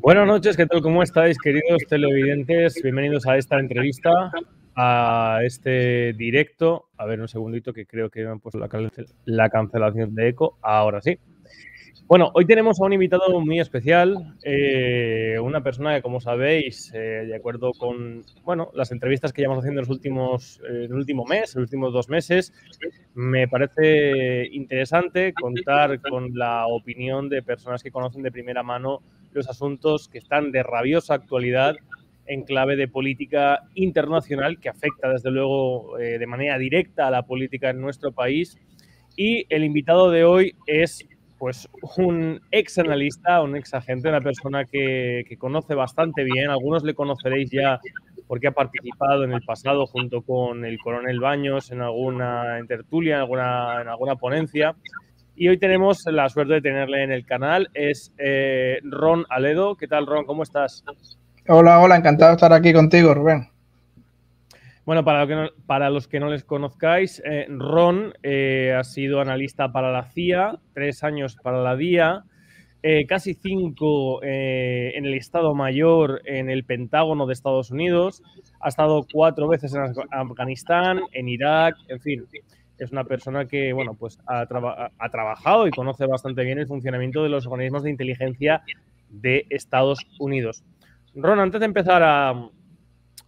Buenas noches, ¿qué tal? ¿Cómo estáis, queridos televidentes? Bienvenidos a esta entrevista, a este directo. A ver, un segundito que creo que me han puesto la, cancelación de eco. Ahora sí. Bueno, hoy tenemos a un invitado muy especial, eh, una persona que, como sabéis, eh, de acuerdo con bueno, las entrevistas que llevamos haciendo en los últimos, eh, el último mes, en los últimos dos meses, me parece interesante contar con la opinión de personas que conocen de primera mano los asuntos que están de rabiosa actualidad en clave de política internacional, que afecta, desde luego, de manera directa a la política en nuestro país. Y el invitado de hoy es pues un ex analista, un ex agente, una persona que, conoce bastante bien. Algunos le conoceréis ya porque ha participado en el pasado junto con el coronel Baños en alguna tertulia, en alguna, en alguna ponencia. Y hoy tenemos la suerte de tenerle en el canal. Es eh, Ron Aledo. ¿Qué tal, Ron? ¿Cómo estás? Hola, hola. Encantado de estar aquí contigo, Rubén. Bueno, para, que para los que no les conozcáis, eh, Ron eh, ha sido analista para la CIA, tres años para la DIA, eh, casi cinco en el Estado Mayor, en el Pentágono de Estados Unidos, ha estado cuatro veces en Afganistán, en Irak, en fin. Es una persona que, bueno, pues ha trabajado y conoce bastante bien el funcionamiento de los organismos de inteligencia de Estados Unidos. Ron, antes de empezar a,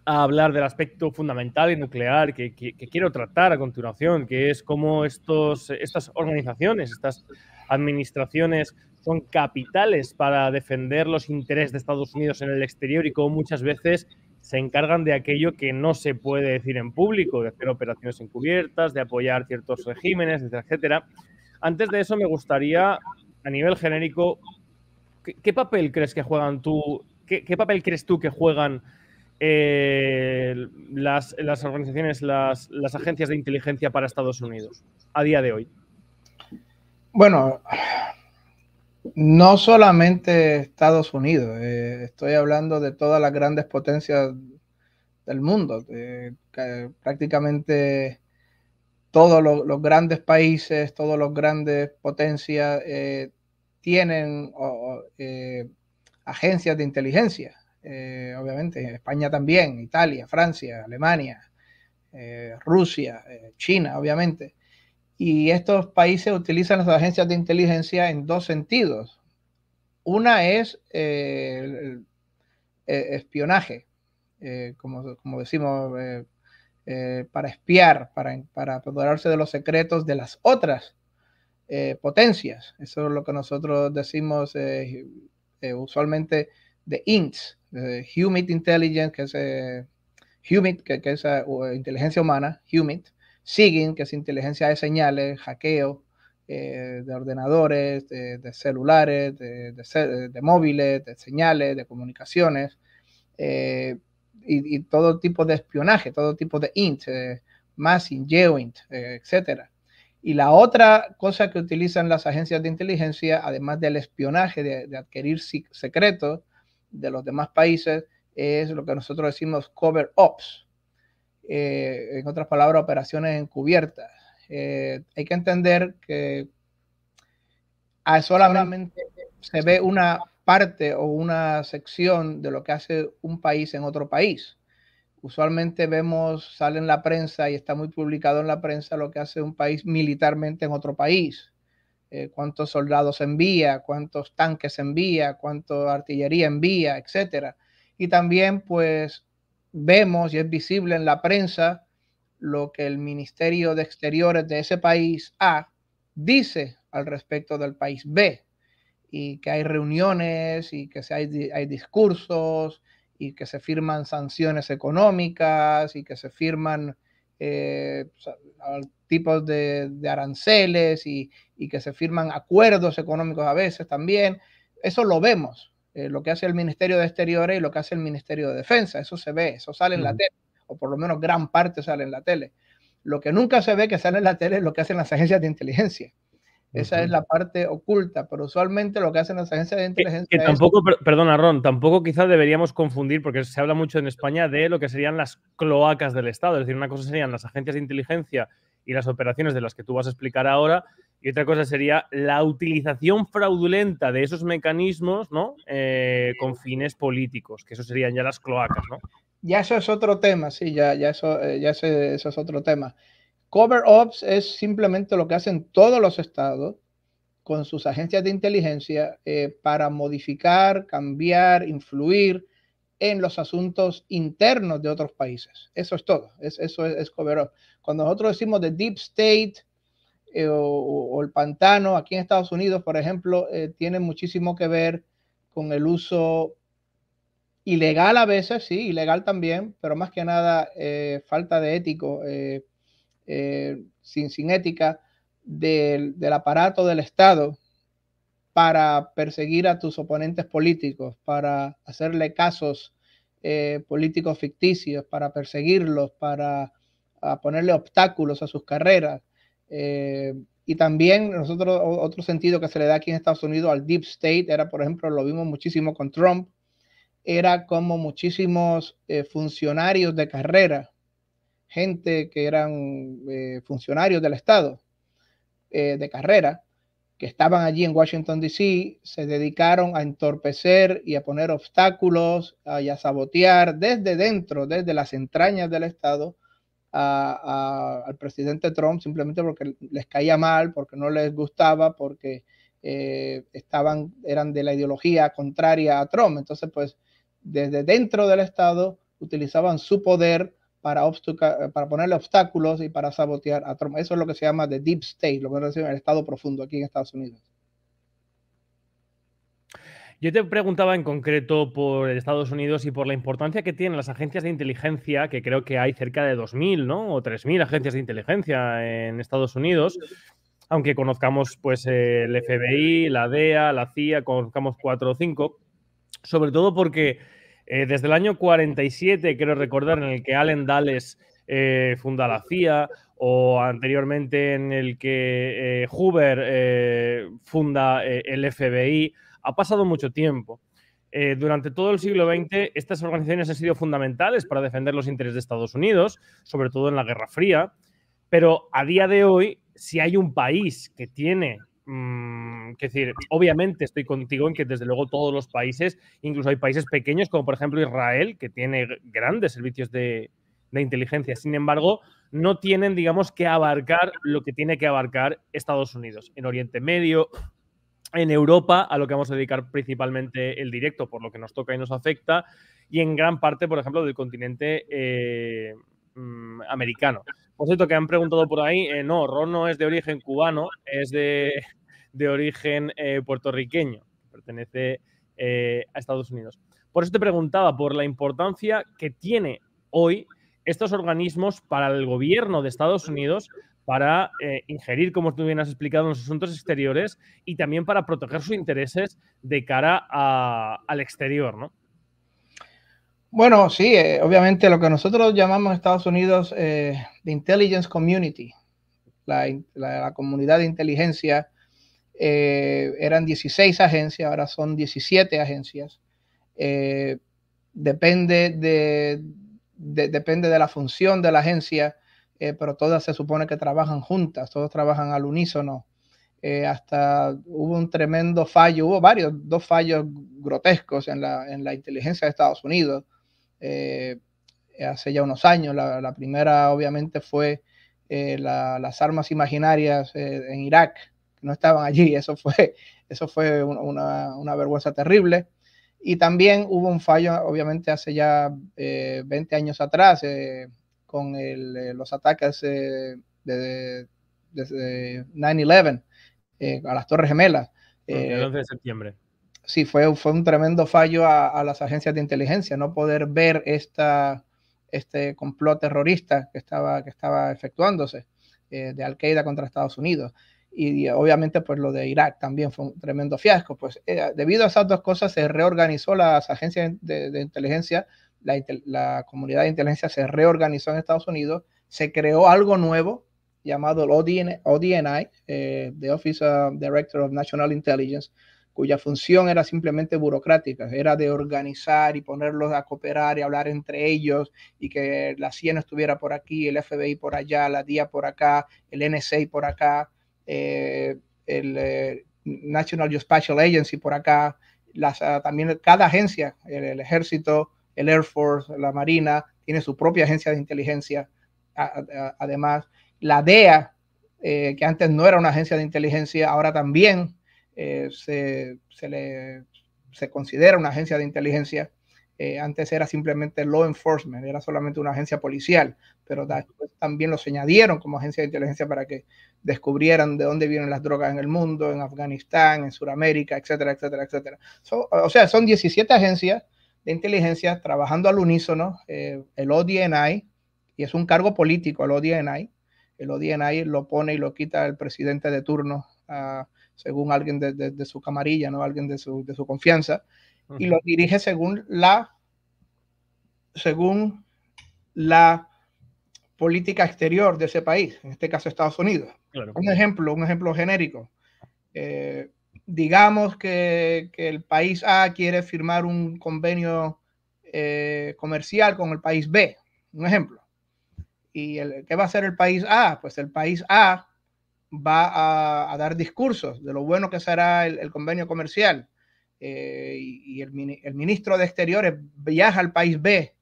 a hablar del aspecto fundamental y nuclear que, quiero tratar a continuación, que es cómo estos, estas organizaciones, estas administraciones son capitales para defender los intereses de Estados Unidos en el exterior y cómo muchas veces se encargan de aquello que no se puede decir en público, de hacer operaciones encubiertas, de apoyar ciertos regímenes, etcétera, Antes de eso, me gustaría, a nivel genérico, ¿qué, papel crees que juegan tú? ¿Qué papel crees tú que juegan eh, las, las, organizaciones, las, las agencias de inteligencia para Estados Unidos a día de hoy? Bueno, no solamente Estados Unidos, eh, estoy hablando de todas las grandes potencias del mundo, prácticamente todos los, grandes países, todos los grandes potencias eh, tienen eh, agencias de inteligencia. Eh, obviamente, España también, Italia, Francia, Alemania, eh, Rusia, eh, China, obviamente. Y estos países utilizan las agencias de inteligencia en dos sentidos. Una es el, espionaje, como, decimos, para espiar, para, apoderarse de los secretos de las otras potencias. Eso es lo que nosotros decimos usualmente de INTS, eh, Humid Intelligence, que es eh, Humid, que, es eh, inteligencia humana, Humid, sigin que es inteligencia de señales, hackeo de ordenadores, de, celulares, de, móviles, de señales, de comunicaciones, y, todo tipo de espionaje, todo tipo de INT, Massing, GeoINT, etcétera. Y la otra cosa que utilizan las agencias de inteligencia, además del espionaje, de adquirir secretos, de los demás países es lo que nosotros decimos cover ops. Eh, en otras palabras, operaciones encubiertas. Eh, hay que entender que ah, solamente se ve una parte o una sección de lo que hace un país en otro país. Usualmente vemos, sale en la prensa y está muy publicado en la prensa lo que hace un país militarmente en otro país. Eh, cuántos soldados envía, cuántos tanques envía, cuánto artillería envía, etcétera. Y también pues vemos y es visible en la prensa lo que el Ministerio de Exteriores de ese país A dice al respecto del país B y que hay reuniones y que se hay, discursos y que se firman sanciones económicas y que se firman eh, tipos de, aranceles y, que se firman acuerdos económicos a veces también. Eso lo vemos, eh, lo que hace el Ministerio de Exteriores y lo que hace el Ministerio de Defensa, eso se ve, eso sale en la tele, o por lo menos gran parte sale en la tele. Lo que nunca se ve que sale en la tele es lo que hacen las agencias de inteligencia. Esa es la parte oculta, pero usualmente lo que hacen las agencias de inteligencia. tampoco, perdona, Ron, tampoco quizás deberíamos confundir, porque se habla mucho en España de lo que serían las cloacas del Estado. Es decir, una cosa serían las agencias de inteligencia y las operaciones de las que tú vas a explicar ahora. Y otra cosa sería la utilización fraudulenta de esos mecanismos, ¿no? Eh, con fines políticos, que eso serían ya las cloacas, ¿no? Ya eso es otro tema, sí, ya, ya, eso, eh, ya eso es otro tema. Cover-ups es simplemente lo que hacen todos los estados con sus agencias de inteligencia eh, para modificar, cambiar, influir en los asuntos internos de otros países. Eso es todo, eso es, es Cuando nosotros decimos de deep state eh, o, el pantano, aquí en Estados Unidos, por ejemplo, eh, tiene muchísimo que ver con el uso ilegal a veces, sí, ilegal también, pero más que nada eh, falta de ético, sin, sin ética del, del aparato del Estado para perseguir a tus oponentes políticos, para hacerle casos eh, políticos ficticios, para perseguirlos, para ponerle obstáculos a sus carreras. Eh, y también nosotros, otro sentido que se le da aquí en Estados Unidos al Deep State era, por ejemplo, lo vimos muchísimo con Trump, era como muchísimos eh, funcionarios de carrera, gente que eran funcionarios del Estado de carrera, que estaban allí en Washington, D.C., se dedicaron a entorpecer y a poner obstáculos y a sabotear desde dentro, desde las entrañas del Estado, al presidente Trump simplemente porque les caía mal, porque no les gustaba, porque eh, estaban, eran de la ideología contraria a Trump. Entonces, pues, desde dentro del Estado utilizaban su poder para, ponerle obstáculos y para sabotear a Trump. Eso es lo que se llama the deep state, lo que se llama el Estado profundo aquí en Estados Unidos. Yo te preguntaba en concreto por Estados Unidos y por la importancia que tienen las agencias de inteligencia, que creo que hay cerca de 2.000 ¿no? o 3.000 agencias de inteligencia en Estados Unidos, aunque conozcamos pues, el FBI, la DEA, la CIA, conozcamos cuatro o cinco, sobre todo porque eh, desde el año 47, quiero recordar, en el que Allen Dales eh, funda la CIA, o anteriormente en el que eh, Hoover funda el FBI, ha pasado mucho tiempo. durante todo el siglo XX, estas organizaciones han sido fundamentales para defender los intereses de Estados Unidos, sobre todo en la Guerra Fría, pero a día de hoy, si hay un país que tiene Mm, decir, obviamente estoy contigo en que desde luego todos los países, incluso hay países pequeños como por ejemplo Israel, que tiene grandes servicios de, inteligencia, sin embargo, no tienen, digamos, que abarcar lo que tiene que abarcar Estados Unidos. En Oriente Medio, en Europa, a lo que vamos a dedicar principalmente el directo, por lo que nos toca y nos afecta, y en gran parte, por ejemplo, del continente eh, mm, americano. Por cierto, que han preguntado por ahí, eh, no, Ron no es de origen cubano, es de, origen eh, puertorriqueño, pertenece eh, a Estados Unidos. Por eso te preguntaba por la importancia que tiene hoy estos organismos para el gobierno de Estados Unidos para ingerir, como tú bien has explicado, en los asuntos exteriores y también para proteger sus intereses de cara al exterior, ¿no? Bueno, sí, eh, obviamente lo que nosotros llamamos Estados Unidos eh, intelligence community, la, comunidad de inteligencia, eh, eran 16 agencias, ahora son 17 agencias. Eh, depende, de, depende de la función de la agencia, pero todas se supone que trabajan juntas, todos trabajan al unísono. hasta hubo un tremendo fallo, hubo varios, dos fallos grotescos en la inteligencia de Estados Unidos, eh, hace ya unos años. La, primera, obviamente, fue eh, las armas imaginarias eh, en Irak, no estaban allí. Eso fue, eso fue una, vergüenza terrible. Y también hubo un fallo, obviamente, hace ya 20 años atrás, con los ataques de, de 9-11 a las Torres Gemelas. El 11 de septiembre sí fue, fue un tremendo fallo a, las agencias de inteligencia no poder ver esta, este complot terrorista que estaba, que estaba efectuándose eh, de Al-Qaeda contra Estados Unidos. Y, obviamente pues lo de Irak también fue un tremendo fiasco. Pues eh, debido a esas dos cosas se reorganizó las agencias de, inteligencia, la, la, comunidad de inteligencia se reorganizó en Estados Unidos, se creó algo nuevo llamado el ODNI, eh, the Office of Director of National Intelligence, cuya función era simplemente burocrática, era de organizar y ponerlos a cooperar y hablar entre ellos y que la CIA estuviera por aquí, el FBI por allá, la DIA por acá, el NSA por acá, eh, el eh, National Geospatial Agency por acá, ah, también cada agencia, el, ejército, el Air Force, la Marina, tiene su propia agencia de inteligencia. además, la DEA, eh, que antes no era una agencia de inteligencia, ahora también eh, se, considera una agencia de inteligencia. Eh, antes era simplemente law enforcement, era solamente una agencia policial, pero también los añadieron como agencia de inteligencia para que descubrieran de dónde vienen las drogas en el mundo, en Afganistán, en Sudamérica, etcétera, etcétera, etcétera. o sea, son 17 agencias de inteligencia trabajando al unísono, eh, el ODNI, y es un cargo político el ODNI, el ODNI lo pone y lo quita el presidente de turno. a según alguien de, su camarilla, ¿no? Alguien de su, confianza, y lo dirige según la, según la política exterior de ese país, en este caso Estados Unidos. Un ejemplo, un ejemplo genérico. Eh, digamos que, el país A quiere firmar un convenio eh, comercial con el país B, un ejemplo. ¿Y el, qué va a hacer el país A? Pues el país A va a, dar discursos de lo bueno que será el, convenio comercial. Eh, y, el, ministro de Exteriores viaja al país B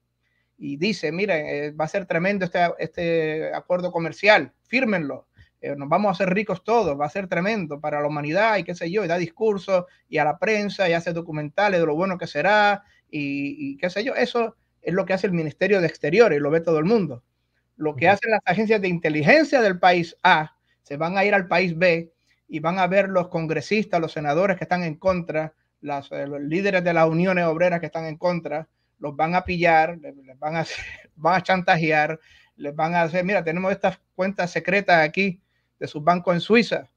y dice, mira, eh, va a ser tremendo este, este acuerdo comercial, fírmenlo, eh, nos vamos a hacer ricos todos, va a ser tremendo para la humanidad y qué sé yo, y da discursos y a la prensa y hace documentales de lo bueno que será y, y qué sé yo, eso es lo que hace el Ministerio de Exteriores y lo ve todo el mundo. Lo que hacen las agencias de inteligencia del país A se van a ir al país B y van a ver los congresistas, los senadores que están en contra, eh, los líderes de las uniones obreras que están en contra, los van a pillar, les, van, a, van a chantajear, les van a hacer, mira, tenemos estas cuentas secretas aquí de su banco en Suiza.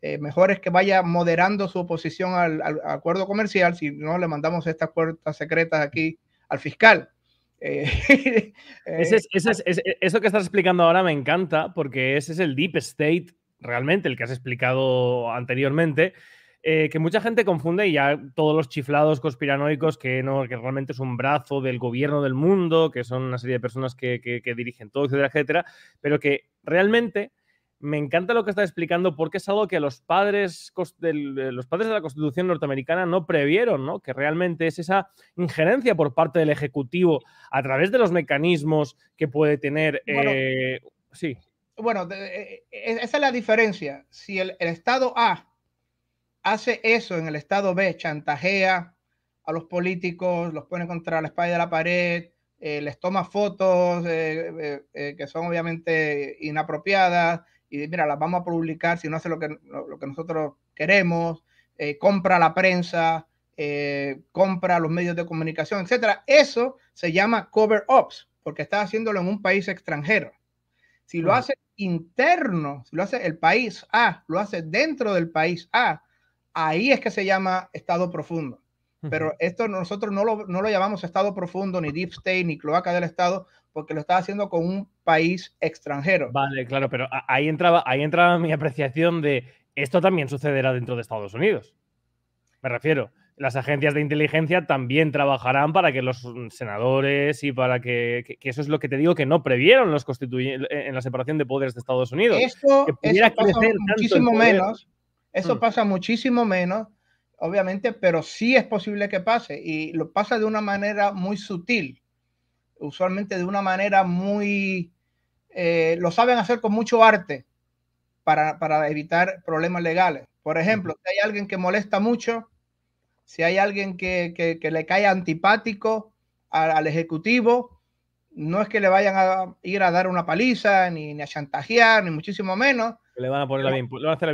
Eh, mejor es que vaya moderando su oposición al, acuerdo comercial, si no le mandamos estas cuentas secretas aquí al fiscal. Eh, es, eso que estás explicando ahora me encanta porque ese es el deep state realmente, el que has explicado anteriormente, eh, que mucha gente confunde y ya todos los chiflados conspiranoicos que no, que realmente es un brazo del gobierno del mundo, que son una serie de personas que, dirigen todo, etcétera, etcétera, pero que realmente me encanta lo que estás explicando porque es algo que los padres, los padres de la Constitución norteamericana no previeron, ¿no? que realmente es esa injerencia por parte del Ejecutivo a través de los mecanismos que puede tener. Eh, sí bueno, eh, eh, esa es la diferencia. Si el, Estado A hace eso en el Estado B, chantajea a los políticos, los pone contra la espalda de la pared, eh, les toma fotos que son obviamente inapropiadas y mira, las vamos a publicar si no hace lo que, lo que nosotros queremos, compra la prensa, compra los medios de comunicación, etcétera. Eso se llama cover ups porque está haciéndolo en un país extranjero. Si lo hace interno, si lo hace el país A, lo hace dentro del país A, ahí es que se llama estado profundo. Pero esto nosotros no lo, llamamos estado profundo, ni deep state, ni cloaca del estado, porque lo está haciendo con un país extranjero. Vale, claro, pero ahí entraba, ahí entraba mi apreciación de esto también sucederá dentro de Estados Unidos. Me refiero las agencias de inteligencia también trabajarán para que los senadores y para que, que, eso es lo que te digo que no previeron los constituyentes en la separación de poderes de Estados Unidos. eso pasa muchísimo menos. Eso mm. pasa muchísimo menos, obviamente, pero sí es posible que pase y lo pasa de una manera muy sutil, usualmente de una manera muy eh, lo saben hacer con mucho arte para, para evitar problemas legales. Por ejemplo, si hay alguien que molesta mucho, si hay alguien que, le cae antipático al, Ejecutivo, no es que le vayan a ir a dar una paliza, ni, a chantajear, ni muchísimo menos. Le van a poner la bien,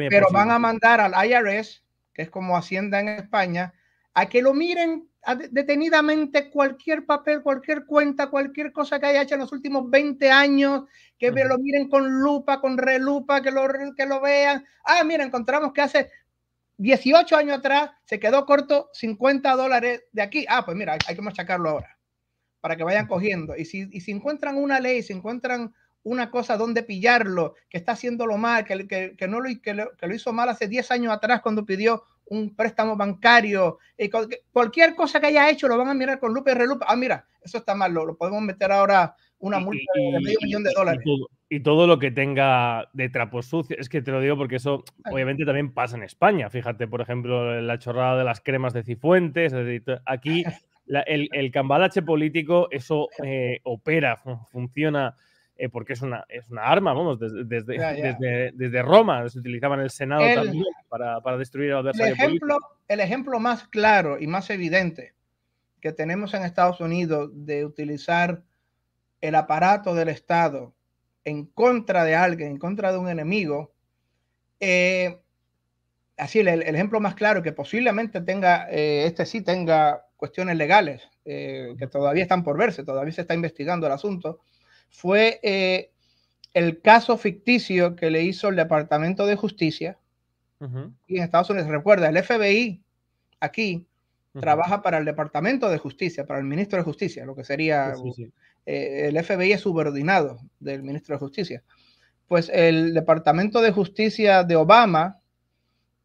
Pero van a mandar al IRS, que es como Hacienda en España, a que lo miren detenidamente cualquier papel, cualquier cuenta, cualquier cosa que haya hecho en los últimos 20 años, que lo miren con lupa, con relupa, que lo, que lo vean. Ah, mira, encontramos que hace 18 años atrás se quedó corto 50 dólares de aquí. Ah, pues mira, hay que machacarlo ahora para que vayan cogiendo. Y si, y si encuentran una ley, si encuentran una cosa donde pillarlo, que está haciéndolo mal, que, no lo, que que lo hizo mal hace 10 años atrás cuando pidió un préstamo bancario, y cualquier cosa que haya hecho lo van a mirar con lupa y relupa. Ah, mira, eso está mal, lo, podemos meter ahora una multa de medio millón de dólares. Y todo lo que tenga de trapos sucios, es que te lo digo porque eso obviamente también pasa en España. Fíjate, por ejemplo, la chorrada de las cremas de Cifuentes. Aquí el, el, cambalache político, eso eh, opera, funciona, eh, porque es una, es una arma, vamos, desde, desde, desde, Roma se utilizaba en el Senado también para, para, destruir al adversario el ejemplo, El ejemplo más claro y más evidente que tenemos en Estados Unidos de utilizar el aparato del Estado en contra de alguien, en contra de un enemigo, eh, así el, ejemplo más claro que posiblemente tenga, eh, este sí tenga cuestiones legales eh, que todavía están por verse, todavía se está investigando el asunto, fue el caso ficticio que le hizo el Departamento de Justicia y en Estados Unidos. Recuerda, el FBI aquí trabaja para el Departamento de Justicia, para el Ministro de Justicia, lo que sería eh, el FBI es subordinado del Ministro de Justicia. Pues el Departamento de Justicia de Obama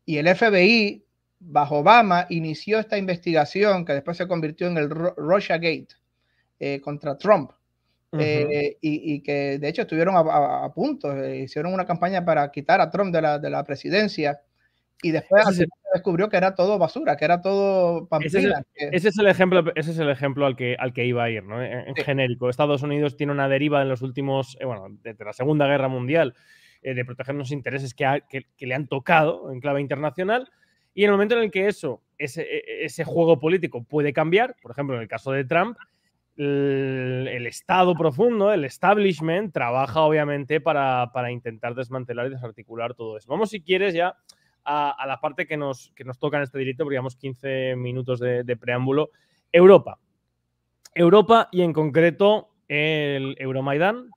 y el FBI bajo Obama inició esta investigación que después se convirtió en el Russia Gate eh, contra Trump. Eh, y, que de hecho estuvieron a, punto, hicieron una campaña para quitar a Trump de la, de la presidencia y después se descubrió que era todo basura, que era todo papel Ese, es, el, ejemplo, ese es el ejemplo al que, al que iba a ir, ¿no? En, genérico. Estados Unidos tiene una deriva en los últimos, eh, bueno, desde la Segunda Guerra Mundial, eh, de proteger los intereses que, que, le han tocado en clave internacional. Y en el momento en el que eso, ese, e, e, ese juego político puede cambiar, por ejemplo, en el caso de Trump, el, Estado profundo, el establishment, trabaja obviamente para, para, intentar desmantelar y desarticular todo eso. Vamos, si quieres, ya a, la parte que nos, que nos toca en este directo, porque llevamos 15 minutos de, preámbulo. Europa. Europa y en concreto el Euromaidán,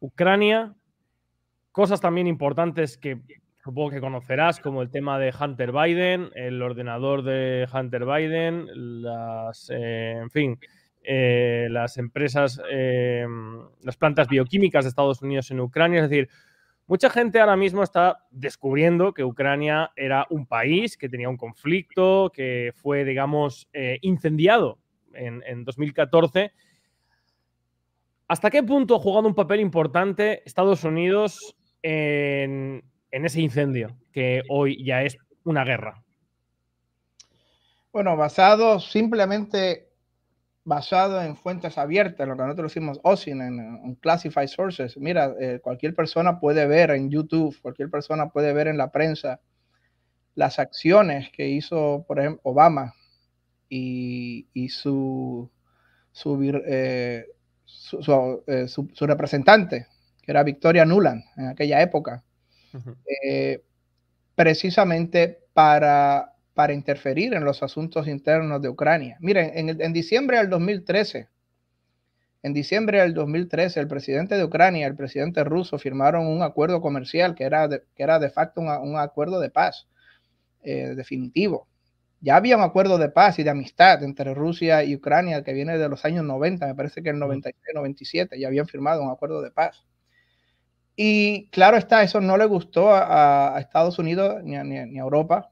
Ucrania, cosas también importantes que supongo que conocerás, como el tema de Hunter Biden, el ordenador de Hunter Biden, las, eh, en fin, eh, las empresas, eh, las plantas bioquímicas de Estados Unidos en Ucrania, es decir, Mucha gente ahora mismo está descubriendo que Ucrania era un país que tenía un conflicto, que fue, digamos, eh, incendiado en, 2014. ¿Hasta qué punto ha jugado un papel importante Estados Unidos en, en, ese incendio que hoy ya es una guerra? Bueno, basado simplemente basado en fuentes abiertas, lo que nosotros decimos OSIN, oh, en, Classified Sources. Mira, eh, cualquier persona puede ver en YouTube, cualquier persona puede ver en la prensa las acciones que hizo, por ejemplo, Obama y, eh, eh, su, su, representante, que era Victoria Nuland en aquella época, precisamente para para interferir en los asuntos internos de Ucrania. Miren, en, diciembre del 2013, en diciembre del 2013, el presidente de Ucrania y el presidente ruso firmaron un acuerdo comercial que era de, que era de facto un, un acuerdo de paz eh, definitivo. Ya había un acuerdo de paz y de amistad entre Rusia y Ucrania que viene de los años 90, me parece que el 96, 97 ya habían firmado un acuerdo de paz. Y claro está, eso no le gustó a, Estados Unidos ni ni a Europa,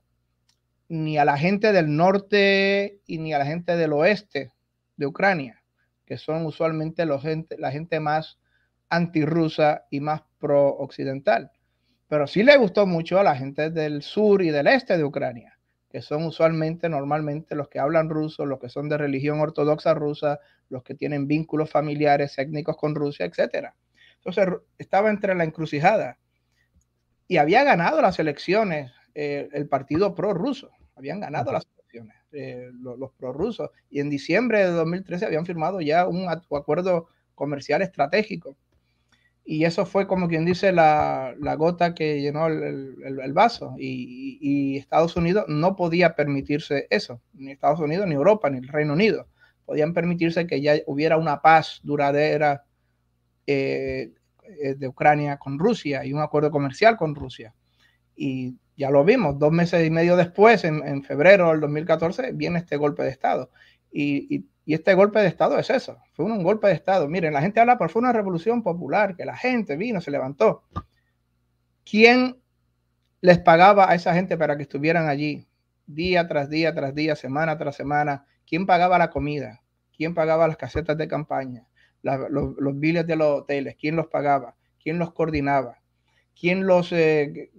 ni a la gente del norte y ni a la gente del oeste de Ucrania, que son usualmente los gente, la gente más antirrusa y más pro-occidental. Pero sí le gustó mucho a la gente del sur y del este de Ucrania, que son usualmente, normalmente, los que hablan ruso, los que son de religión ortodoxa rusa, los que tienen vínculos familiares, étnicos con Rusia, etc. Entonces estaba entre la encrucijada y había ganado las elecciones eh, el partido pro-ruso habían ganado las elecciones, eh, los, prorrusos, y en diciembre de 2013 habían firmado ya un acuerdo comercial estratégico. Y eso fue como quien dice la, gota que llenó el, vaso. Y, Estados Unidos no podía permitirse eso, ni Estados Unidos, ni Europa, ni el Reino Unido. Podían permitirse que ya hubiera una paz duradera eh, eh, de Ucrania con Rusia y un acuerdo comercial con Rusia y ya lo vimos, dos meses y medio después, en, febrero del 2014, viene este golpe de Estado. Y, este golpe de Estado es eso, fue un, golpe de Estado. Miren, la gente habla, pero fue una revolución popular, que la gente vino, se levantó. ¿Quién les pagaba a esa gente para que estuvieran allí día tras día, tras día, semana tras semana? ¿Quién pagaba la comida? ¿Quién pagaba las casetas de campaña? los, los de los hoteles, ¿quién los pagaba? ¿Quién los coordinaba? ¿Quién los... Eh,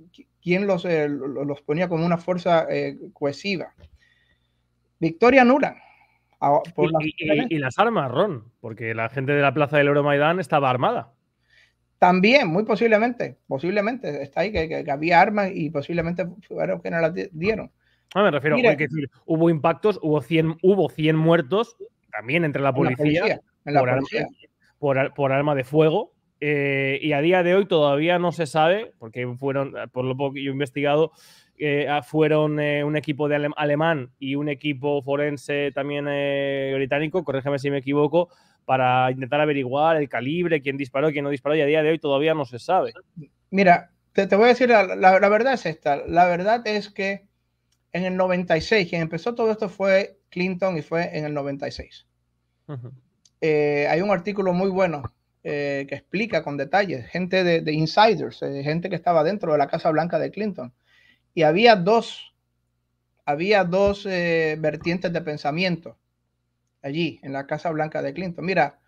quién los, eh, los ponía como una fuerza eh, cohesiva. Victoria nula. y, las... armas, Ron, porque la gente de la plaza del Euromaidán estaba armada. También, muy posiblemente, posiblemente, está ahí que, había armas y posiblemente fueron que no las dieron. Ah, me refiero, a que hubo impactos, hubo 100, hubo muertos, también entre la policía, por, arma de fuego, eh, y a día de hoy todavía no se sabe, porque fueron, eh, por lo poco que yo he investigado, eh, ah, fueron un equipo de alemán y un equipo forense también británico, corrígeme si me equivoco, para intentar averiguar el calibre, quién disparó, quién no disparó, y a día de hoy todavía no se sabe. Mira, te, voy a decir, la, verdad es esta, la verdad es que en el 96, quien empezó todo esto fue Clinton y fue en el 96. hay un artículo muy bueno eh, que explica con detalles, gente de, insiders, eh, gente que estaba dentro de la Casa Blanca de Clinton. Y había dos, había dos eh, vertientes de pensamiento allí, en la Casa Blanca de Clinton. Mira,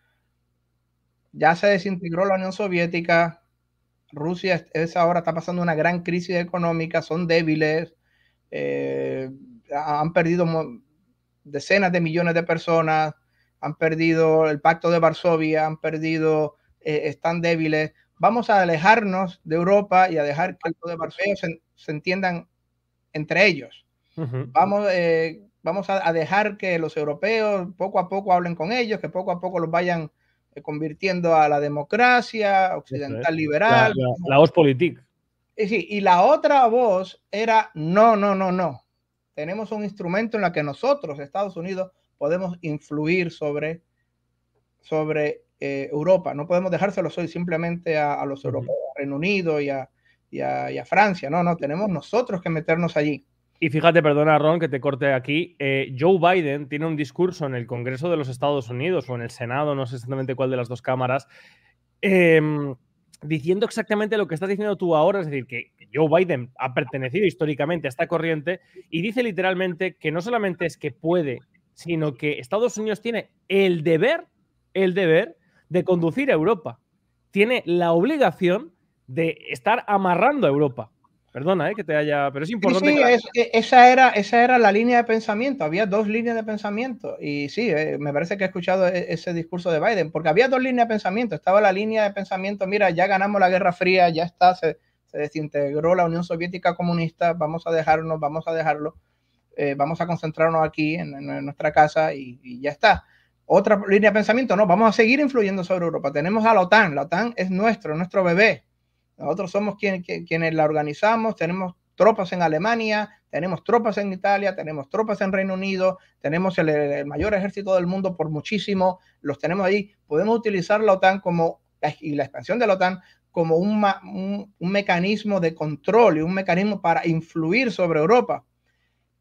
ya se desintegró la Unión Soviética, Rusia es ahora está pasando una gran crisis económica, son débiles, han perdido decenas de millones de personas, han perdido el pacto de Varsovia, han perdido, eh, están débiles. Vamos a alejarnos de Europa y a dejar que los de Varsovia se, entiendan entre ellos. Vamos, eh, vamos a, dejar que los europeos poco a poco hablen con ellos, que poco a poco los vayan eh, convirtiendo a la democracia occidental liberal. La, voz política. Y, sí, y la otra voz era, no, no, no, no. Tenemos un instrumento en la que nosotros, Estados Unidos, podemos influir sobre, sobre eh, Europa. No podemos dejárselo hoy simplemente a, los europeos, a Reino Unido y a, y a, Francia. No, no, tenemos nosotros que meternos allí. Y fíjate, perdona Ron que te corte aquí, eh, Joe Biden tiene un discurso en el Congreso de los Estados Unidos o en el Senado, no sé exactamente cuál de las dos cámaras, em, diciendo exactamente lo que estás diciendo tú ahora, es decir, que Joe Biden ha pertenecido históricamente a esta corriente y dice literalmente que no solamente es que puede sino que Estados Unidos tiene el deber, el deber de conducir a Europa. Tiene la obligación de estar amarrando a Europa. Perdona, ¿eh? que te haya. Pero es importante. Sí, e, esa, era, esa era la línea de pensamiento. Había dos líneas de pensamiento. Y sí, eh, me parece que he escuchado e, ese discurso de Biden, porque había dos líneas de pensamiento. Estaba la línea de pensamiento: mira, ya ganamos la Guerra Fría, ya está, se, se desintegró la Unión Soviética comunista, vamos a dejarnos, vamos a dejarlo. Eh, vamos a concentrarnos aquí en, nuestra casa y, ya está. Otra línea de pensamiento, no, vamos a seguir influyendo sobre Europa. Tenemos a la OTAN, la OTAN es nuestro, nuestro bebé. Nosotros somos quienes la organizamos, tenemos tropas en Alemania, tenemos tropas en Italia, tenemos tropas en Reino Unido, tenemos el, mayor ejército del mundo por muchísimo, los tenemos ahí. Podemos utilizar la OTAN como, y la expansión de la OTAN como un mecanismo de control y un mecanismo para influir sobre Europa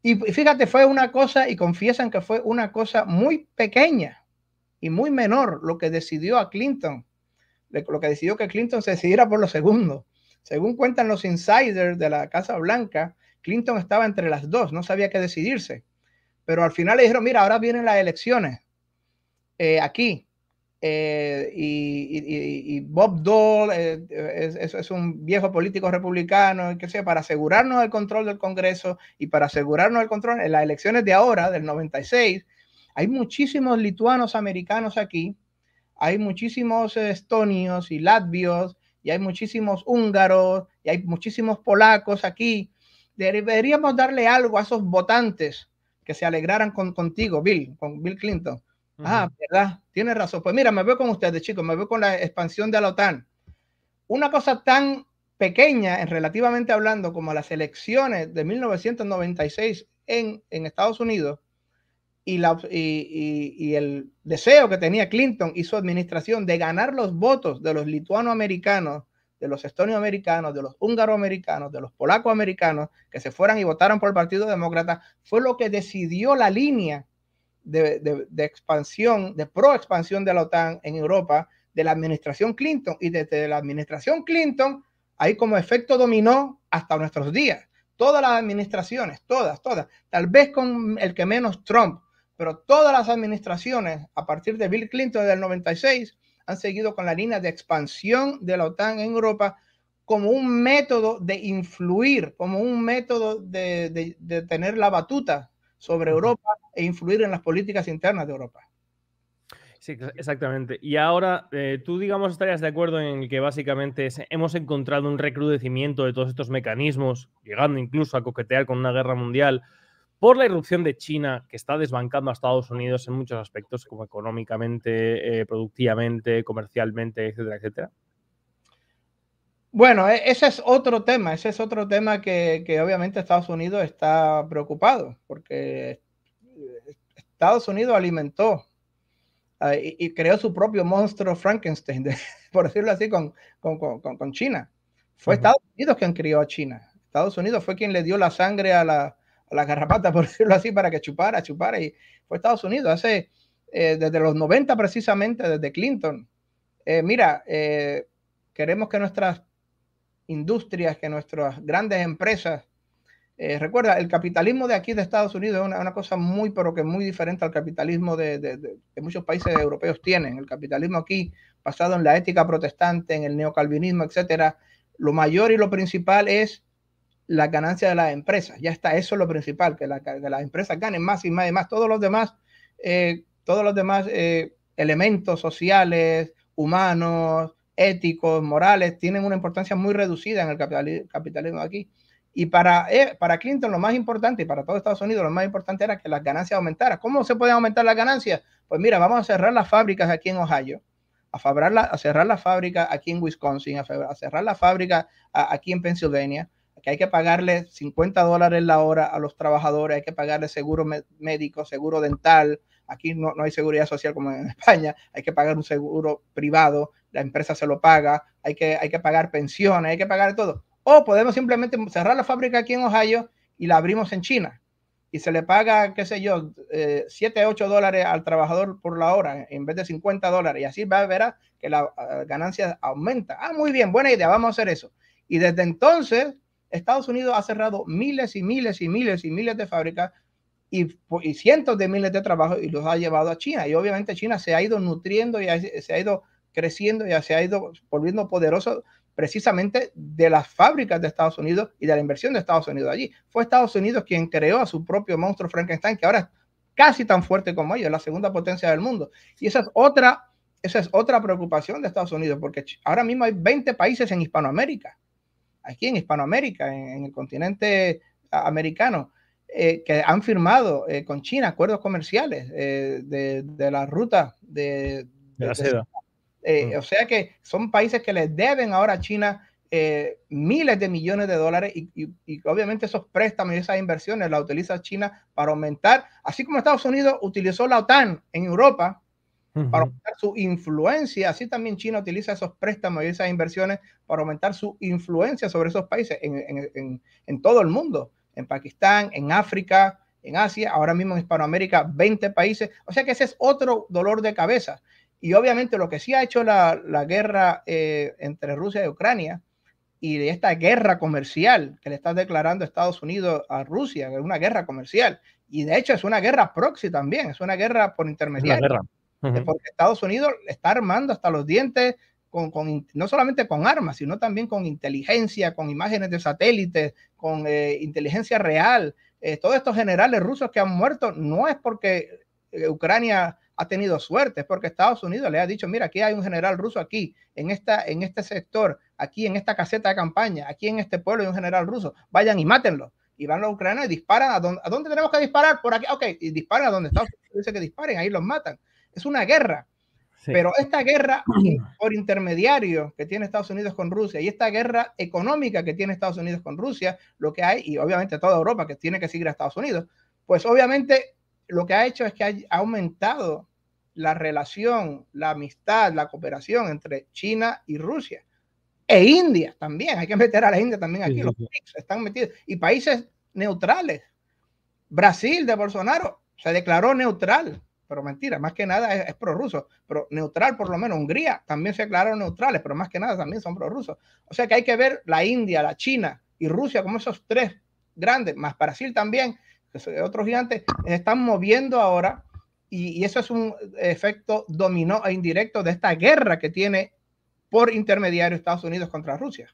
y fíjate, fue una cosa, y confiesan que fue una cosa muy pequeña y muy menor lo que decidió a Clinton, lo que decidió que Clinton se decidiera por lo segundo. Según cuentan los insiders de la Casa Blanca, Clinton estaba entre las dos, no sabía qué decidirse. Pero al final le dijeron, mira, ahora vienen las elecciones eh, aquí. Eh, y, Bob Dole eh, es, un viejo político republicano, que sea, para asegurarnos el control del Congreso y para asegurarnos el control en las elecciones de ahora, del 96, hay muchísimos lituanos americanos aquí, hay muchísimos estonios y latvios, y hay muchísimos húngaros, y hay muchísimos polacos aquí. Deberíamos darle algo a esos votantes que se alegraran contigo, Bill, con Bill Clinton Ah, verdad, tiene razón. Pues mira, me veo con ustedes, chicos, me veo con la expansión de la OTAN. Una cosa tan pequeña, en relativamente hablando, como las elecciones de 1996 en, en Estados Unidos y, el deseo que tenía Clinton y su administración de ganar los votos de los lituanoamericanos de los americanos, de los húngaroamericanos, de los americanos, que se fueran y votaron por el Partido Demócrata, fue lo que decidió la línea de, de, expansión, de proexpansión de la OTAN en Europa, de la administración Clinton. Y desde la administración Clinton, ahí como efecto dominó hasta nuestros días. Todas las administraciones, todas, todas, tal vez con el que menos Trump, pero todas las administraciones a partir de Bill Clinton del 96 han seguido con la línea de expansión de la OTAN en Europa como un método de influir, como un método de, de tener la batuta sobre Europa e influir en las políticas internas de Europa. Sí, exactamente. Y ahora, eh, tú, digamos, estarías de acuerdo en que básicamente hemos encontrado un recrudecimiento de todos estos mecanismos, llegando incluso a coquetear con una guerra mundial, por la irrupción de China, que está desbancando a Estados Unidos en muchos aspectos, como económicamente, eh, productivamente, comercialmente, etcétera, etcétera. Bueno, e, ese es otro tema, ese es otro tema que, obviamente Estados Unidos está preocupado, porque eh, Estados Unidos alimentó ah, y, creó su propio monstruo Frankenstein, por decirlo así, con, China. Fue Estados Unidos quien crió a China. Estados Unidos fue quien le dio la sangre a la, garrapata, por decirlo así, para que chupara, chupara. Y fue Estados Unidos hace, eh, desde los 90 precisamente, desde Clinton. Eh, mira, queremos que nuestras industrias, que nuestras grandes empresas. Eh, recuerda, el capitalismo de aquí de Estados Unidos es una, cosa muy, pero que muy diferente al capitalismo de, muchos países europeos tienen. El capitalismo aquí, basado en la ética protestante, en el neocalvinismo, etcétera, lo mayor y lo principal es la ganancia de las empresas. Ya está, eso es lo principal, que, la, las empresas ganen más y más y más. Todos los demás, eh, todos los demás eh, elementos sociales, humanos, éticos, morales, tienen una importancia muy reducida en el capitalismo, aquí. Y para, eh, para Clinton lo más importante, y para todo Estados Unidos lo más importante era que las ganancias aumentaran. ¿Cómo se pueden aumentar las ganancias? Pues mira, vamos a cerrar las fábricas aquí en Ohio, a, a cerrar las fábricas aquí en Wisconsin, a, cerrar las fábrica aquí en Pensilvania, que hay que pagarle 50 dólares la hora a los trabajadores, hay que pagarle seguro médico, seguro dental, Aquí no, hay seguridad social como en España, hay que pagar un seguro privado, la empresa se lo paga, hay que, hay que pagar pensiones, hay que pagar todo. O podemos simplemente cerrar la fábrica aquí en Ohio y la abrimos en China y se le paga, qué sé yo, eh, 7, 8 dólares al trabajador por la hora en vez de 50 dólares. Y así va, verás que la ah, ganancia aumenta. Ah, muy bien, buena idea, vamos a hacer eso. Y desde entonces, Estados Unidos ha cerrado miles y miles y miles y miles de fábricas y, cientos de miles de trabajos y los ha llevado a China. Y obviamente China se ha ido nutriendo y se ha ido creciendo y se ha ido volviendo poderoso precisamente de las fábricas de Estados Unidos y de la inversión de Estados Unidos allí. Fue Estados Unidos quien creó a su propio monstruo Frankenstein, que ahora es casi tan fuerte como ellos, la segunda potencia del mundo. Y esa es otra, esa es otra preocupación de Estados Unidos, porque ahora mismo hay 20 países en Hispanoamérica, aquí en Hispanoamérica, en el continente ah, americano, eh, que han firmado eh, con China acuerdos comerciales eh, de, de, la ruta de, la seda. Mm. O sea que son países que le deben ahora a China miles de millones de dólares y, obviamente esos préstamos y esas inversiones las utiliza China para aumentar, así como Estados Unidos utilizó la OTAN en Europa para aumentar su influencia, así también China utiliza esos préstamos y esas inversiones para aumentar su influencia sobre esos países en, en todo el mundo en Pakistán, en África, en Asia, ahora mismo en Hispanoamérica, 20 países. O sea que ese es otro dolor de cabeza. Y obviamente lo que sí ha hecho la, guerra eh, entre Rusia y Ucrania y de esta guerra comercial que le está declarando Estados Unidos a Rusia, que es una guerra comercial. Y de hecho es una guerra proxy también, es una guerra por intermediario. Porque Estados Unidos está armando hasta los dientes no solamente con armas, sino también con inteligencia, con imágenes de satélites, con eh, inteligencia real. Eh, todos estos generales rusos que han muerto no es porque eh, Ucrania ha tenido suerte, es porque Estados Unidos le ha dicho, mira, aquí hay un general ruso aquí, en, esta, en este sector, aquí en esta caseta de campaña, aquí en este pueblo hay un general ruso, vayan y mátenlo. Y van los ucranianos y disparan a donde, dónde tenemos que disparar, por aquí, ok, y disparan a donde Estados Unidos dice que disparen, ahí los matan. Es una guerra pero esta guerra por intermediario que tiene Estados Unidos con Rusia y esta guerra económica que tiene Estados Unidos con Rusia, lo que hay, y obviamente toda Europa que tiene que seguir a Estados Unidos, pues obviamente lo que ha hecho es que ha aumentado la relación, la amistad, la cooperación entre China y Rusia. E India también, hay que meter a la India también aquí, los Pics están metidos. Y países neutrales. Brasil de Bolsonaro se declaró neutral pero mentira, más que nada es, pro prorruso, pero neutral por lo menos. Hungría también se aclararon neutrales, pero más que nada también son prorrusos. O sea que hay que ver la India, la China y Rusia como esos tres grandes, más Brasil también, que son otros gigantes, están moviendo ahora y, eso es un efecto dominó e indirecto de esta guerra que tiene por intermediario Estados Unidos contra Rusia.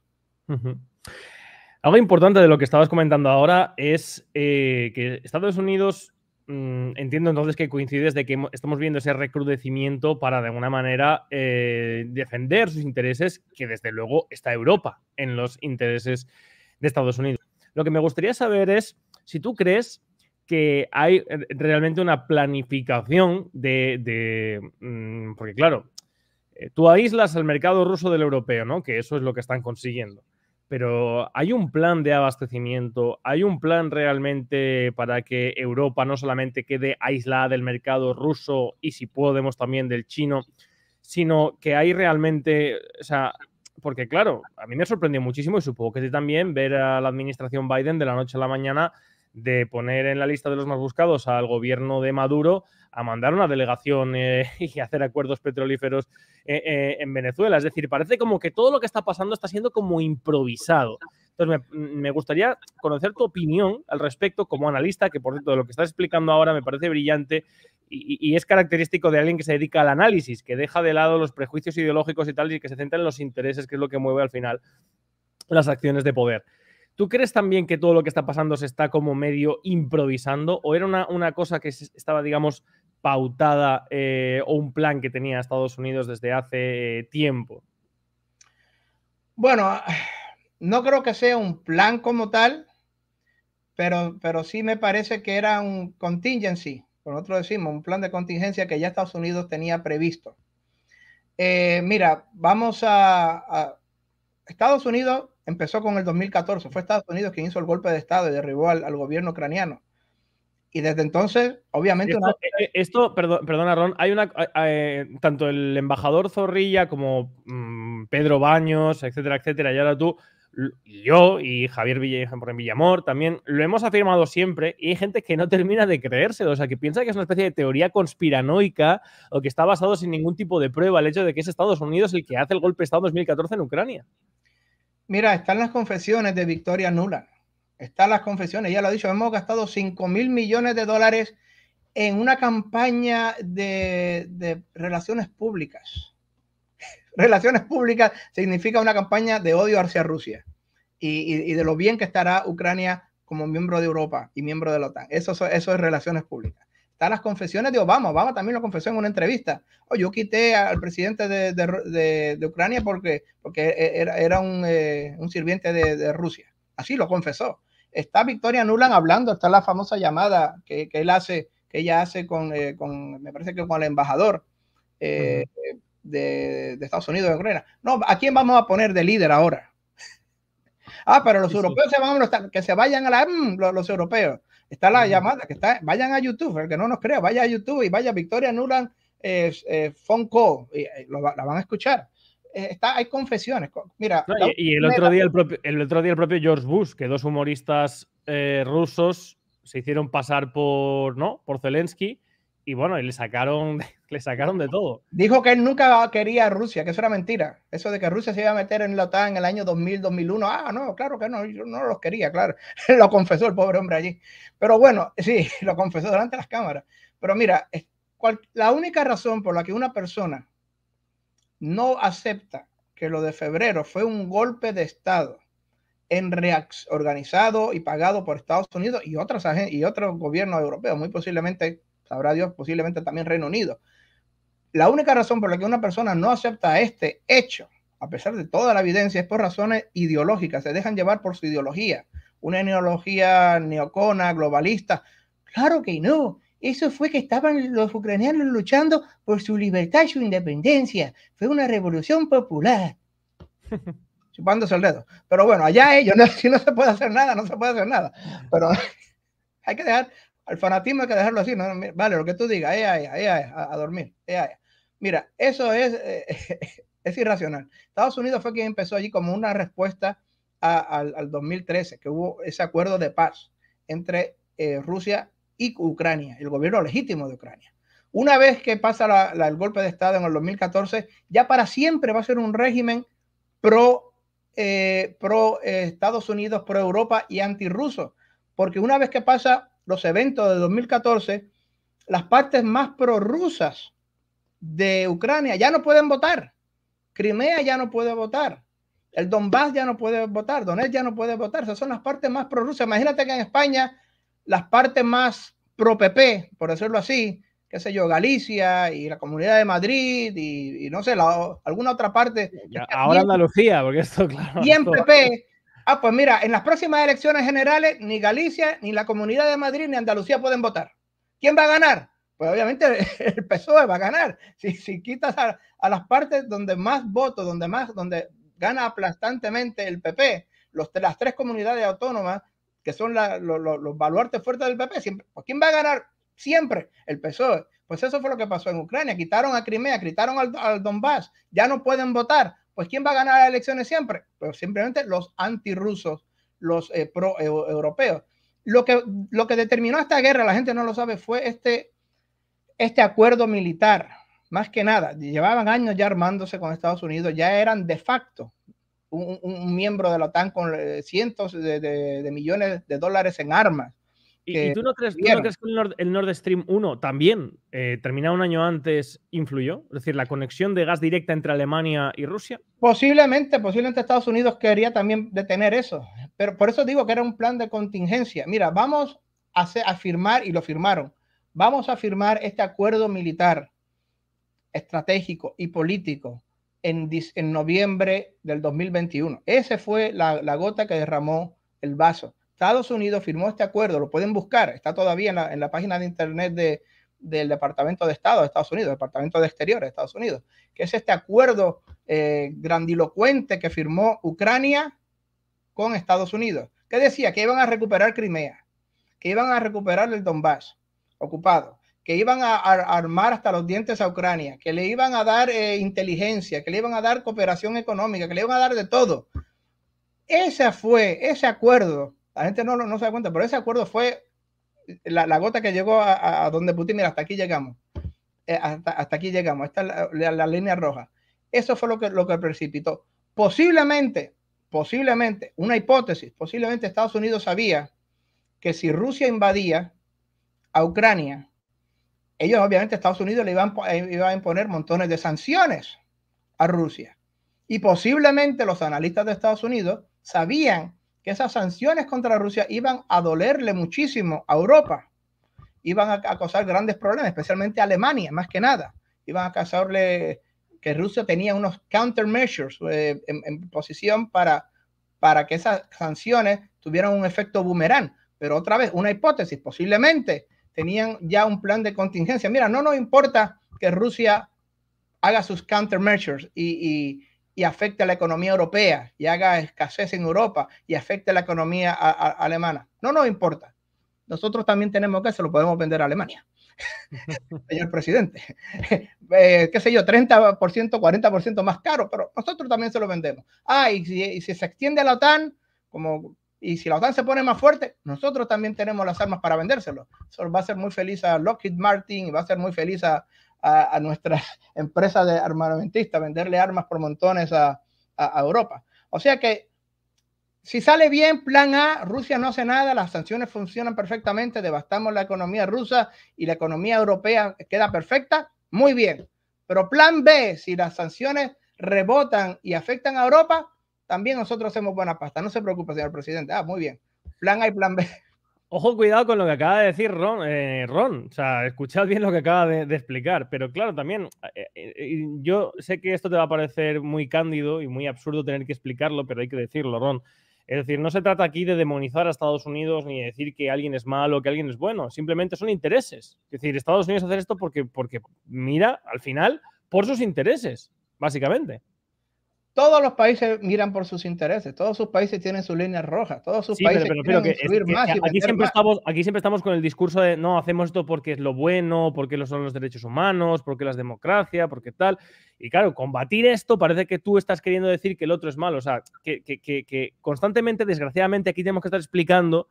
Algo importante de lo que estabas comentando ahora es eh, que Estados Unidos Mm, entiendo entonces que coincides de que estamos viendo ese recrudecimiento para de alguna manera eh, defender sus intereses, que desde luego está Europa en los intereses de Estados Unidos. Lo que me gustaría saber es si tú crees que hay realmente una planificación de... Mm, porque claro, eh, tú aíslas al mercado ruso del europeo, ¿no? Que eso es lo que están consiguiendo pero ¿hay un plan de abastecimiento? ¿Hay un plan realmente para que Europa no solamente quede aislada del mercado ruso y si podemos también del chino, sino que hay realmente, o sea, porque claro, a mí me sorprendió muchísimo y supongo que también ver a la administración Biden de la noche a la mañana de poner en la lista de los más buscados al gobierno de Maduro a mandar una delegación eh, y hacer acuerdos petrolíferos eh, eh, en Venezuela. Es decir, parece como que todo lo que está pasando está siendo como improvisado. Entonces, me, gustaría conocer tu opinión al respecto como analista, que por cierto, lo que estás explicando ahora me parece brillante y, es característico de alguien que se dedica al análisis, que deja de lado los prejuicios ideológicos y tal y que se centra en los intereses, que es lo que mueve al final las acciones de poder. ¿Tú crees también que todo lo que está pasando se está como medio improvisando o era una, una cosa que estaba, digamos, pautada eh, o un plan que tenía Estados Unidos desde hace eh, tiempo? Bueno, no creo que sea un plan como tal, pero, pero sí me parece que era un contingency, por otro decimos, un plan de contingencia que ya Estados Unidos tenía previsto. Eh, mira, vamos a, Estados Unidos empezó con el 2014, fue Estados Unidos quien hizo el golpe de Estado y derribó al gobierno ucraniano. Y desde entonces, obviamente. Esto, eh, eh, perdona, Ron, hay una. Eh, tanto el embajador Zorrilla como mm, Pedro Baños, etcétera, etcétera, y ahora tú, yo y Javier Villamor también lo hemos afirmado siempre y hay gente que no termina de creérselo, o sea, que piensa que es una especie de teoría conspiranoica o que está basado sin ningún tipo de prueba el hecho de que es Estados Unidos el que hace el golpe de Estado 2014 en Ucrania. Mira, están las confesiones de Victoria Nula están las confesiones, ya lo he dicho, hemos gastado 5 mil millones de dólares en una campaña de, relaciones públicas. Relaciones públicas significa una campaña de odio hacia Rusia y, de lo bien que estará Ucrania como miembro de Europa y miembro de la OTAN. Eso, eso es relaciones públicas. Están las confesiones de Obama. Obama también lo confesó en una entrevista. Oh, yo quité al presidente de, Ucrania porque, porque e, e, era, un, eh, sirviente de Rusia. Así lo confesó. Está Victoria Nuland hablando, está la famosa llamada que, él hace, que ella hace eh, con, me parece que con el embajador eh, de, Estados Unidos de Ucrania. No, ¿a quién vamos a poner de líder ahora? ah, pero los europeos se van que se vayan a la, mm, los, europeos. Está la llamada que está, vayan a YouTube, el que no nos crea, vaya a YouTube y vaya Victoria Nuland eh, eh y, la van a escuchar. Eh, está, hay confesiones. Mira, y, el otro día el propio, el otro día el propio George Bush, que dos humoristas eh, rusos se hicieron pasar por no por Zelensky y bueno, le sacaron, le sacaron de todo. Dijo que él nunca quería a Rusia, que eso era mentira. Eso de que Rusia se iba a meter en la OTAN en el año 2000, 2001. Ah, no, claro que no, yo no los quería, claro. lo confesó el pobre hombre allí. Pero bueno, sí, lo confesó delante de las cámaras. Pero mira, la única razón por la que una persona no acepta que lo de febrero fue un golpe de Estado en organizado y pagado por Estados Unidos y, y otros gobiernos europeos, muy posiblemente, sabrá Dios, posiblemente también Reino Unido. La única razón por la que una persona no acepta este hecho, a pesar de toda la evidencia, es por razones ideológicas, se dejan llevar por su ideología, una ideología neocona, globalista. Claro que no, eso fue que estaban los ucranianos luchando por su libertad y su independencia. Fue una revolución popular. Chupándose el dedo. Pero bueno, allá ellos, si no se puede hacer nada, no se puede hacer nada. Pero hay que dejar, al fanatismo hay que dejarlo así. vale, lo que tú digas, eh, eh, a, dormir. Mira, eso es, eh, es irracional. Estados Unidos fue quien empezó allí como una respuesta al, 2013, que hubo ese acuerdo de paz entre eh, Rusia y Ucrania, el gobierno legítimo de Ucrania. Una vez que pasa el golpe de Estado en el 2014, ya para siempre va a ser un régimen pro, eh, pro eh, Estados Unidos, pro Europa y antirruso, porque una vez que pasa los eventos de 2014, las partes más prorrusas de Ucrania ya no pueden votar. Crimea ya no puede votar. El Donbass ya no puede votar. Donetsk ya no puede votar. Esas son las partes más prorrusas. Imagínate que en España las partes más pro PP, por decirlo así, qué sé yo, Galicia y la Comunidad de Madrid y, no sé, alguna otra parte. ahora Andalucía, porque esto, claro. Y en PP. Ah, pues mira, en las próximas elecciones generales, ni Galicia, ni la Comunidad de Madrid, ni Andalucía pueden votar. ¿Quién va a ganar? Pues obviamente el PSOE va a ganar. Si, si quitas a, las partes donde más votos, donde más, donde gana aplastantemente el PP, los, las tres comunidades autónomas que son los baluartes fuertes del PP, siempre, pues, ¿quién va a ganar? Siempre el PSOE. Pues eso fue lo que pasó en Ucrania. Quitaron a Crimea, quitaron al, Donbass, ya no pueden votar. Pues ¿quién va a ganar las elecciones siempre? Pues simplemente los antirrusos, los eh, pro-europeos. Eh, lo que, lo que determinó esta guerra, la gente no lo sabe, fue este, este acuerdo militar. Más que nada, llevaban años ya armándose con Estados Unidos, ya eran de facto un, miembro de la OTAN con eh, cientos de, millones de dólares en armas. ¿Y, tú no crees, que el Nord, Stream 1 también, eh, terminado un año antes, influyó? Es decir, la conexión de gas directa entre Alemania y Rusia. Posiblemente, posiblemente Estados Unidos quería también detener eso. Pero por eso digo que era un plan de contingencia. Mira, vamos a firmar, y lo firmaron, vamos a firmar este acuerdo militar, estratégico y político en, noviembre del 2021. Esa fue la, gota que derramó el vaso. Estados Unidos firmó este acuerdo, lo pueden buscar, está todavía en la, página de internet del Departamento de Estado de Estados Unidos, Departamento de Exteriores de Estados Unidos, que es este acuerdo eh, grandilocuente que firmó Ucrania con Estados Unidos, que decía que iban a recuperar Crimea, que iban a recuperar el Donbass ocupado, que iban a, armar hasta los dientes a Ucrania, que le iban a dar eh, inteligencia, que le iban a dar cooperación económica, que le iban a dar de todo. Ese fue, ese acuerdo, la gente no, no se da cuenta, pero ese acuerdo fue la, gota que llegó a, donde Putin, mira, hasta aquí llegamos, eh, hasta, aquí llegamos, esta es la, la, línea roja. Eso fue lo que, lo que precipitó. Posiblemente, posiblemente, una hipótesis, posiblemente Estados Unidos sabía que si Rusia invadía a Ucrania, ellos obviamente Estados Unidos le iban, eh, a imponer montones de sanciones a Rusia. Y posiblemente los analistas de Estados Unidos sabían que esas sanciones contra Rusia iban a dolerle muchísimo a Europa, iban a, causar grandes problemas, especialmente a Alemania, más que nada, iban a causarle que Rusia tenía unos countermeasures eh, en, posición para, para que esas sanciones tuvieran un efecto boomerang. Pero otra vez, una hipótesis, posiblemente tenían ya un plan de contingencia. Mira, no nos importa que Rusia haga sus countermeasures y, afecte a la economía europea y haga escasez en Europa y afecte a la economía alemana. No nos importa. Nosotros también tenemos que se lo podemos vender a Alemania. Señor presidente, eh, qué sé yo, 30%, 40% más caro, pero nosotros también se lo vendemos. Ah, y si, y si se extiende a la OTAN, como y si la OTAN se pone más fuerte, nosotros también tenemos las armas para vendérselo. Eso va a ser muy feliz a Lockheed Martin y va a ser muy feliz a, nuestra empresa de armamentistas, venderle armas por montones a, a, Europa. O sea que si sale bien plan A, Rusia no hace nada, las sanciones funcionan perfectamente, devastamos la economía rusa y la economía europea queda perfecta, muy bien. Pero plan B, si las sanciones rebotan y afectan a Europa, también nosotros hacemos buena pasta. No se preocupe, señor presidente. Ah, muy bien. Plan A y plan B. Ojo, cuidado con lo que acaba de decir Ron. Eh, Ron. O sea, escuchad bien lo que acaba de, explicar. Pero claro, también, eh, eh, yo sé que esto te va a parecer muy cándido y muy absurdo tener que explicarlo, pero hay que decirlo, Ron. Es decir, no se trata aquí de demonizar a Estados Unidos ni de decir que alguien es malo o que alguien es bueno. Simplemente son intereses. Es decir, Estados Unidos hace esto porque, porque mira, al final, por sus intereses, básicamente todos los países miran por sus intereses, todos sus países tienen sus líneas rojas, todos sus países que aquí siempre estamos aquí siempre estamos con el discurso de no hacemos esto porque es lo bueno, porque lo son los derechos humanos, porque las democracia, porque tal. Y claro, combatir esto parece que tú estás queriendo decir que el otro es malo, o sea, que, constantemente, desgraciadamente, aquí tenemos que estar explicando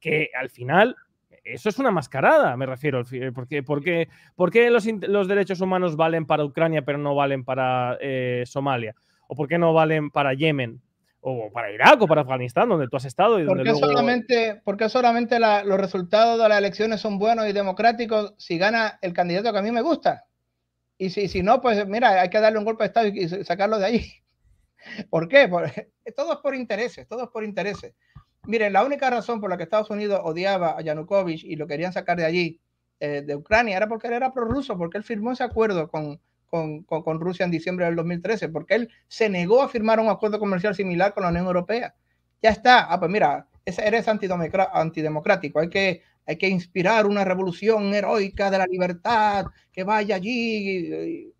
que al final eso es una mascarada, me refiero. Eh, porque porque, los, derechos humanos valen para Ucrania pero no valen para eh, Somalia? ¿O por qué no valen para Yemen? o para Irak o para Afganistán, donde tú has estado. Y ¿Por, qué solamente, porque solamente los resultados de las elecciones son buenos y democráticos si gana el candidato que a mí me gusta? Y si, si no, pues mira, hay que darle un golpe de Estado y, sacarlo de ahí. ¿Por qué? todos por intereses, todos por intereses. Miren, la única razón por la que Estados Unidos odiaba a Yanukovych y lo querían sacar de allí, eh, de Ucrania, era porque él era prorruso, porque él firmó ese acuerdo con, con, Rusia en diciembre del 2013, porque él se negó a firmar un acuerdo comercial similar con la Unión Europea. Ya está, ah, pues mira, eres antidemocrático, hay que, hay que inspirar una revolución heroica de la libertad, que vaya allí.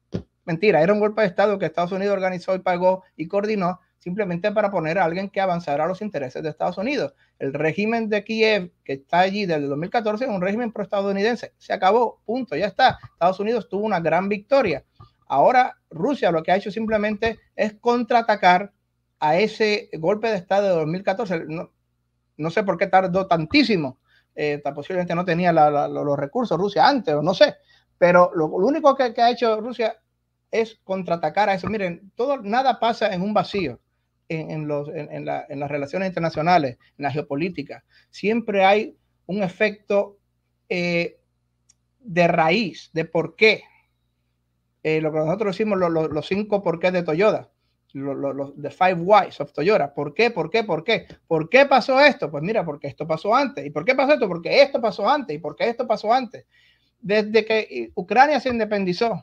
Mentira, era un golpe de Estado que Estados Unidos organizó y pagó y coordinó, simplemente para poner a alguien que avanzara a los intereses de Estados Unidos. El régimen de Kiev, que está allí desde 2014, es un régimen proestadounidense. Se acabó, punto, ya está. Estados Unidos tuvo una gran victoria. Ahora Rusia lo que ha hecho simplemente es contraatacar a ese golpe de Estado de 2014. No, sé por qué tardó tantísimo. Eh, posiblemente no tenía los recursos Rusia antes, o no sé. Pero lo, único que, que, ha hecho Rusia es contraatacar a eso. Miren, todo, nada pasa en un vacío en, los, en, la, en las relaciones internacionales, en la geopolítica, siempre hay un efecto eh, de raíz, de por qué. Eh, lo que nosotros decimos los cinco por qué de Toyota, los de five whys of Toyota. ¿Por qué? ¿Por qué? ¿Por qué? ¿Por qué pasó esto? Pues mira, porque esto pasó antes. ¿Y por qué pasó esto? Porque esto pasó antes. ¿Y por qué esto pasó antes? Desde que eh, Ucrania se independizó,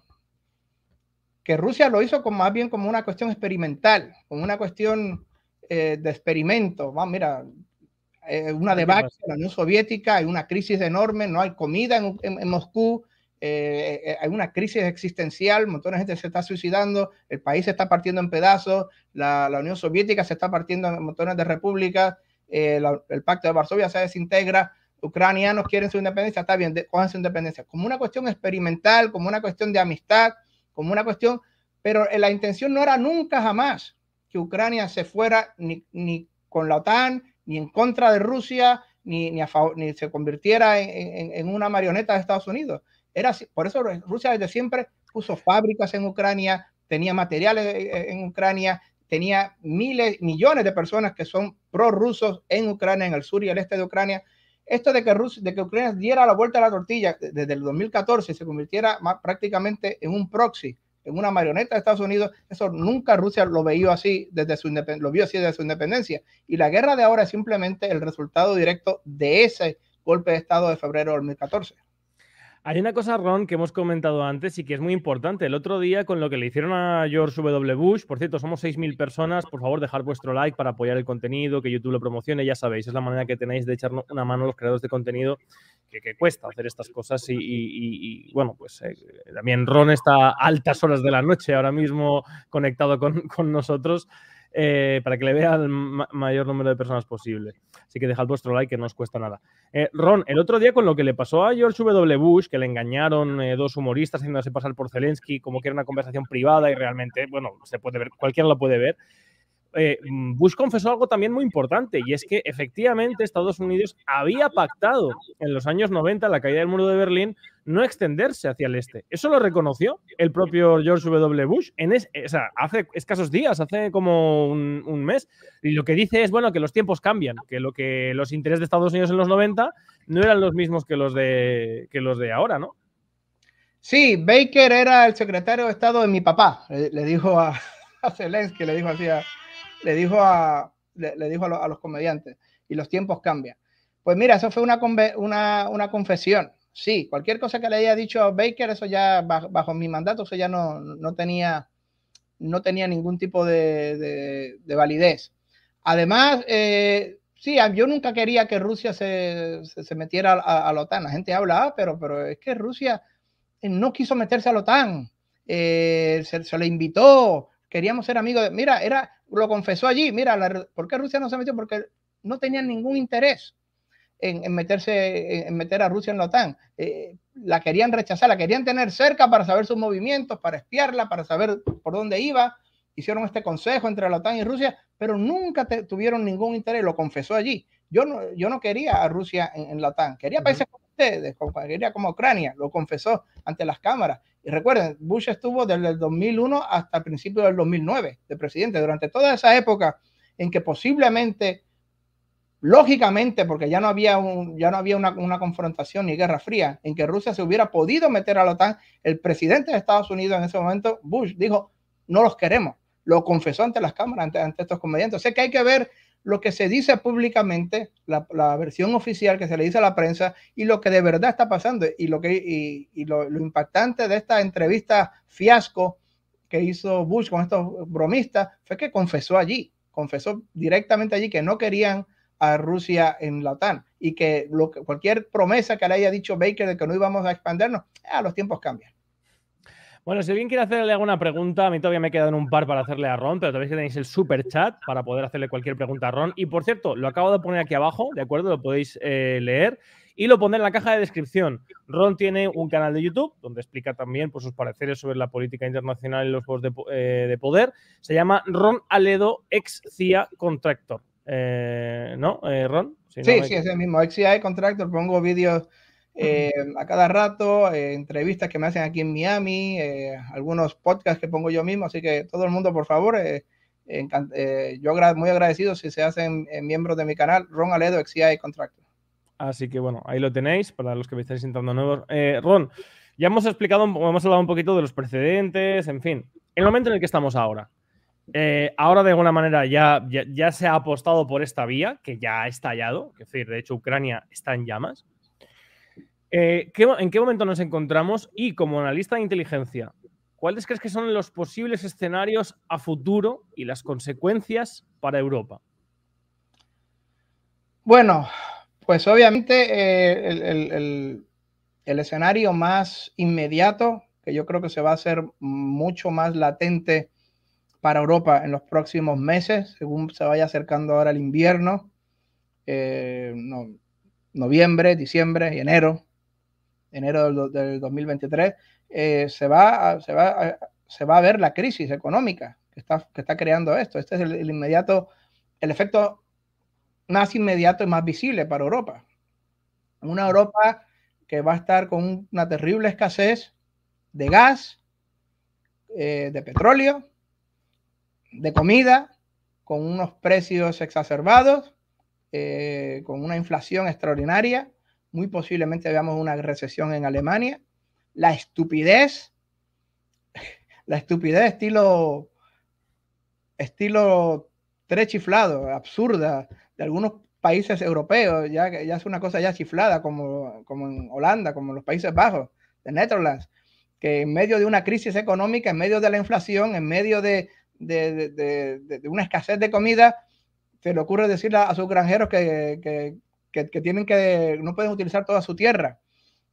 Rusia lo hizo con, más bien como una cuestión experimental, como una cuestión eh, de experimento. mira, eh, una debacle en la Unión Soviética, hay una crisis enorme, no hay comida en, Moscú, eh, hay una crisis existencial, un montón de gente se está suicidando, el país se está partiendo en pedazos, la, Unión Soviética se está partiendo en montones de repúblicas, el Pacto de Varsovia se desintegra, ucranianos quieren su independencia, está bien, cojan su independencia, como una cuestión experimental, como una cuestión de amistad, como una cuestión, pero eh, la intención no era nunca jamás que Ucrania se fuera ni, con la OTAN, ni en contra de Rusia, ni, ni, se convirtiera en, una marioneta de Estados Unidos. Era, por eso Rusia desde siempre puso fábricas en Ucrania, tenía materiales eh, eh, en Ucrania, tenía miles, millones de personas que son prorrusos en Ucrania, en el sur y el este de Ucrania esto de que, Rusia, de que Ucrania diera la vuelta a la tortilla desde el 2014 y se convirtiera prácticamente en un proxy, en una marioneta de Estados Unidos, eso nunca Rusia lo veía así desde su lo vio así desde su independencia. Y la guerra de ahora es simplemente el resultado directo de ese golpe de Estado de febrero del 2014. Hay una cosa, Ron, que hemos comentado antes y que es muy importante. El otro día, con lo que le hicieron a George W. Bush, por cierto, somos 6.000 personas. Por favor, dejar vuestro like para apoyar el contenido, que YouTube lo promocione. Ya sabéis, es la manera que tenéis de echar una mano a los creadores de contenido, que, cuesta hacer estas cosas. Y, bueno, pues eh, también Ron está a altas horas de la noche ahora mismo conectado con, con nosotros. Eh, para que le vea al mayor número de personas posible. Así que dejad vuestro like, que no os cuesta nada. Eh, Ron, el otro día con lo que le pasó a George W. Bush, que le engañaron eh, dos humoristas haciéndose pasar por Zelensky, como que era una conversación privada y realmente, bueno, se puede ver, cualquiera lo puede ver. Eh, mm, Bush confesó algo también muy importante y es que efectivamente Estados Unidos había pactado en los años 90 la caída del muro de Berlín no extenderse hacia el este. Eso lo reconoció el propio George W. Bush en eh, hace escasos días, hace como un, mes. Y lo que dice es, bueno, que los tiempos cambian, que, lo que los intereses de Estados Unidos en los 90 no eran los mismos que los de, los de ahora, ¿no? Sí, Baker era el secretario de Estado de mi papá, eh, le, dijo a, a que le dijo así a, le dijo a, le, dijo a, los comediantes, y los tiempos cambian. Pues mira, eso fue una, una, confesión. Sí, cualquier cosa que le haya dicho a Baker, eso ya bajo, mi mandato, eso ya no, no, tenía, no tenía ningún tipo de, validez. Además, eh, sí, yo nunca quería que Rusia se, metiera a, la OTAN. La gente hablaba, pero, pero es que Rusia eh, no quiso meterse a la OTAN. Eh, se, se, le invitó, queríamos ser amigos. mira, era lo confesó allí. Mira, ¿por qué Rusia no se metió? Porque no tenían ningún interés en, meterse, en meter a Rusia en la OTAN. Eh, la querían rechazar, la querían tener cerca para saber sus movimientos, para espiarla, para saber por dónde iba. Hicieron este consejo entre la OTAN y Rusia, pero nunca tuvieron ningún interés, lo confesó allí. Yo no, yo no quería a Rusia en, la OTAN, quería países como ustedes, quería como Ucrania, lo confesó ante las cámaras. Y recuerden, Bush estuvo desde el 2001 hasta el principio del 2009 de presidente. Durante toda esa época en que posiblemente, lógicamente, porque ya no había, un, ya no había una, confrontación ni guerra fría, en que Rusia se hubiera podido meter a la OTAN, el presidente de Estados Unidos en ese momento, Bush, dijo, no los queremos. Lo confesó ante las cámaras, ante, estos comediantes. O que hay que ver lo que se dice públicamente, la, versión oficial que se le dice a la prensa y lo que de verdad está pasando. Y lo, que, y, lo, lo, impactante de esta entrevista fiasco que hizo Bush con estos bromistas fue que confesó allí, confesó directamente allí que no querían a Rusia en la OTAN y que, lo que cualquier promesa que le haya dicho Baker de que no íbamos a expandernos, a los tiempos cambian. Bueno, si alguien quiere hacerle alguna pregunta, a mí todavía me en un par para hacerle a Ron, pero vez que tenéis el super chat para poder hacerle cualquier pregunta a Ron. Y por cierto, lo acabo de poner aquí abajo, ¿de acuerdo? Lo podéis eh, leer y lo pondré en la caja de descripción. Ron tiene un canal de YouTube donde explica también por pues, sus pareceres sobre la política internacional y los juegos de, eh, poder. Se llama Ron Aledo, ex CIA Contractor. Eh, ¿No, Ron? sí, sí, es el mismo. Ex CIA Contractor, pongo vídeos eh, a cada rato, eh, entrevistas que me hacen aquí en Miami, eh, algunos podcasts que pongo yo mismo, así que todo el mundo, por favor, yo muy agradecido si se hacen miembros de mi canal, Ron Aledo, y Contractor. Así que bueno, ahí lo tenéis para los que me estáis entrando nuevos. Ron, ya hemos explicado, hemos hablado un poquito de los precedentes, en fin, el momento en el que estamos ahora. ahora de alguna manera ya, ya, ya, se ha apostado por esta vía que ya ha estallado, es decir, de hecho Ucrania está en llamas. Eh, ¿En qué momento nos encontramos? Y como analista de inteligencia, ¿cuáles crees que son los posibles escenarios a futuro y las consecuencias para Europa? Bueno, pues obviamente eh, el, escenario más inmediato, que yo creo que se va a hacer mucho más latente para Europa en los próximos meses, según se vaya acercando ahora el invierno, eh, noviembre, diciembre y enero, enero del, 2023, eh, se, va a, se, va ver la crisis económica que está, que está creando esto. Este es el, inmediato, el efecto más inmediato y más visible para Europa. Una Europa que va a estar con una terrible escasez de gas, eh, de petróleo, de comida, con unos precios exacerbados, eh, con una inflación extraordinaria, muy posiblemente veamos una recesión en Alemania. La estupidez, la estupidez estilo, estilo tres chiflado, absurda, de algunos países europeos, ya, ya es una cosa ya chiflada, como, en Holanda, como en los Países Bajos, de Netherlands, que en medio de una crisis económica, en medio de la inflación, en medio de, una escasez de comida, se le ocurre decir a, sus granjeros que, que, tienen que, no pueden utilizar toda su tierra,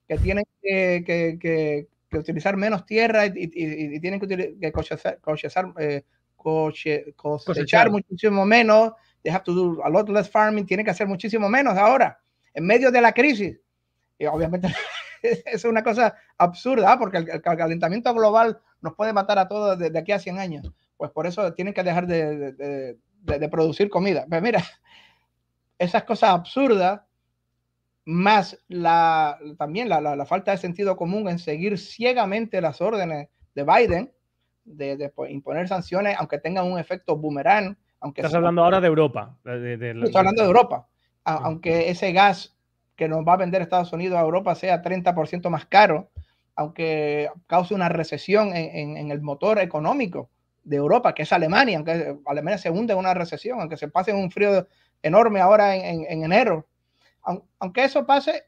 que tienen que, utilizar menos tierra y, tienen que, eh, cosechar, coche, muchísimo menos, they have to do a lot less farming, tienen que hacer muchísimo menos ahora, en medio de la crisis. Y obviamente es una cosa absurda, ¿ah? porque el, calentamiento global nos puede matar a todos desde aquí a 100 años. Pues por eso tienen que dejar de, de producir comida. Pues mira, esas cosas absurdas, más la, también la, falta de sentido común en seguir ciegamente las órdenes de Biden, de, imponer sanciones, aunque tengan un efecto boomerang. Aunque Estás hablando ahora de Europa. De, estoy hablando de Europa. Ah. Aunque ese gas que nos va a vender Estados Unidos a Europa sea 30% más caro, aunque cause una recesión en, el motor económico de Europa, que es Alemania, aunque Alemania se hunde en una recesión, aunque se pase un frío enorme ahora en, enero. Aunque eso pase,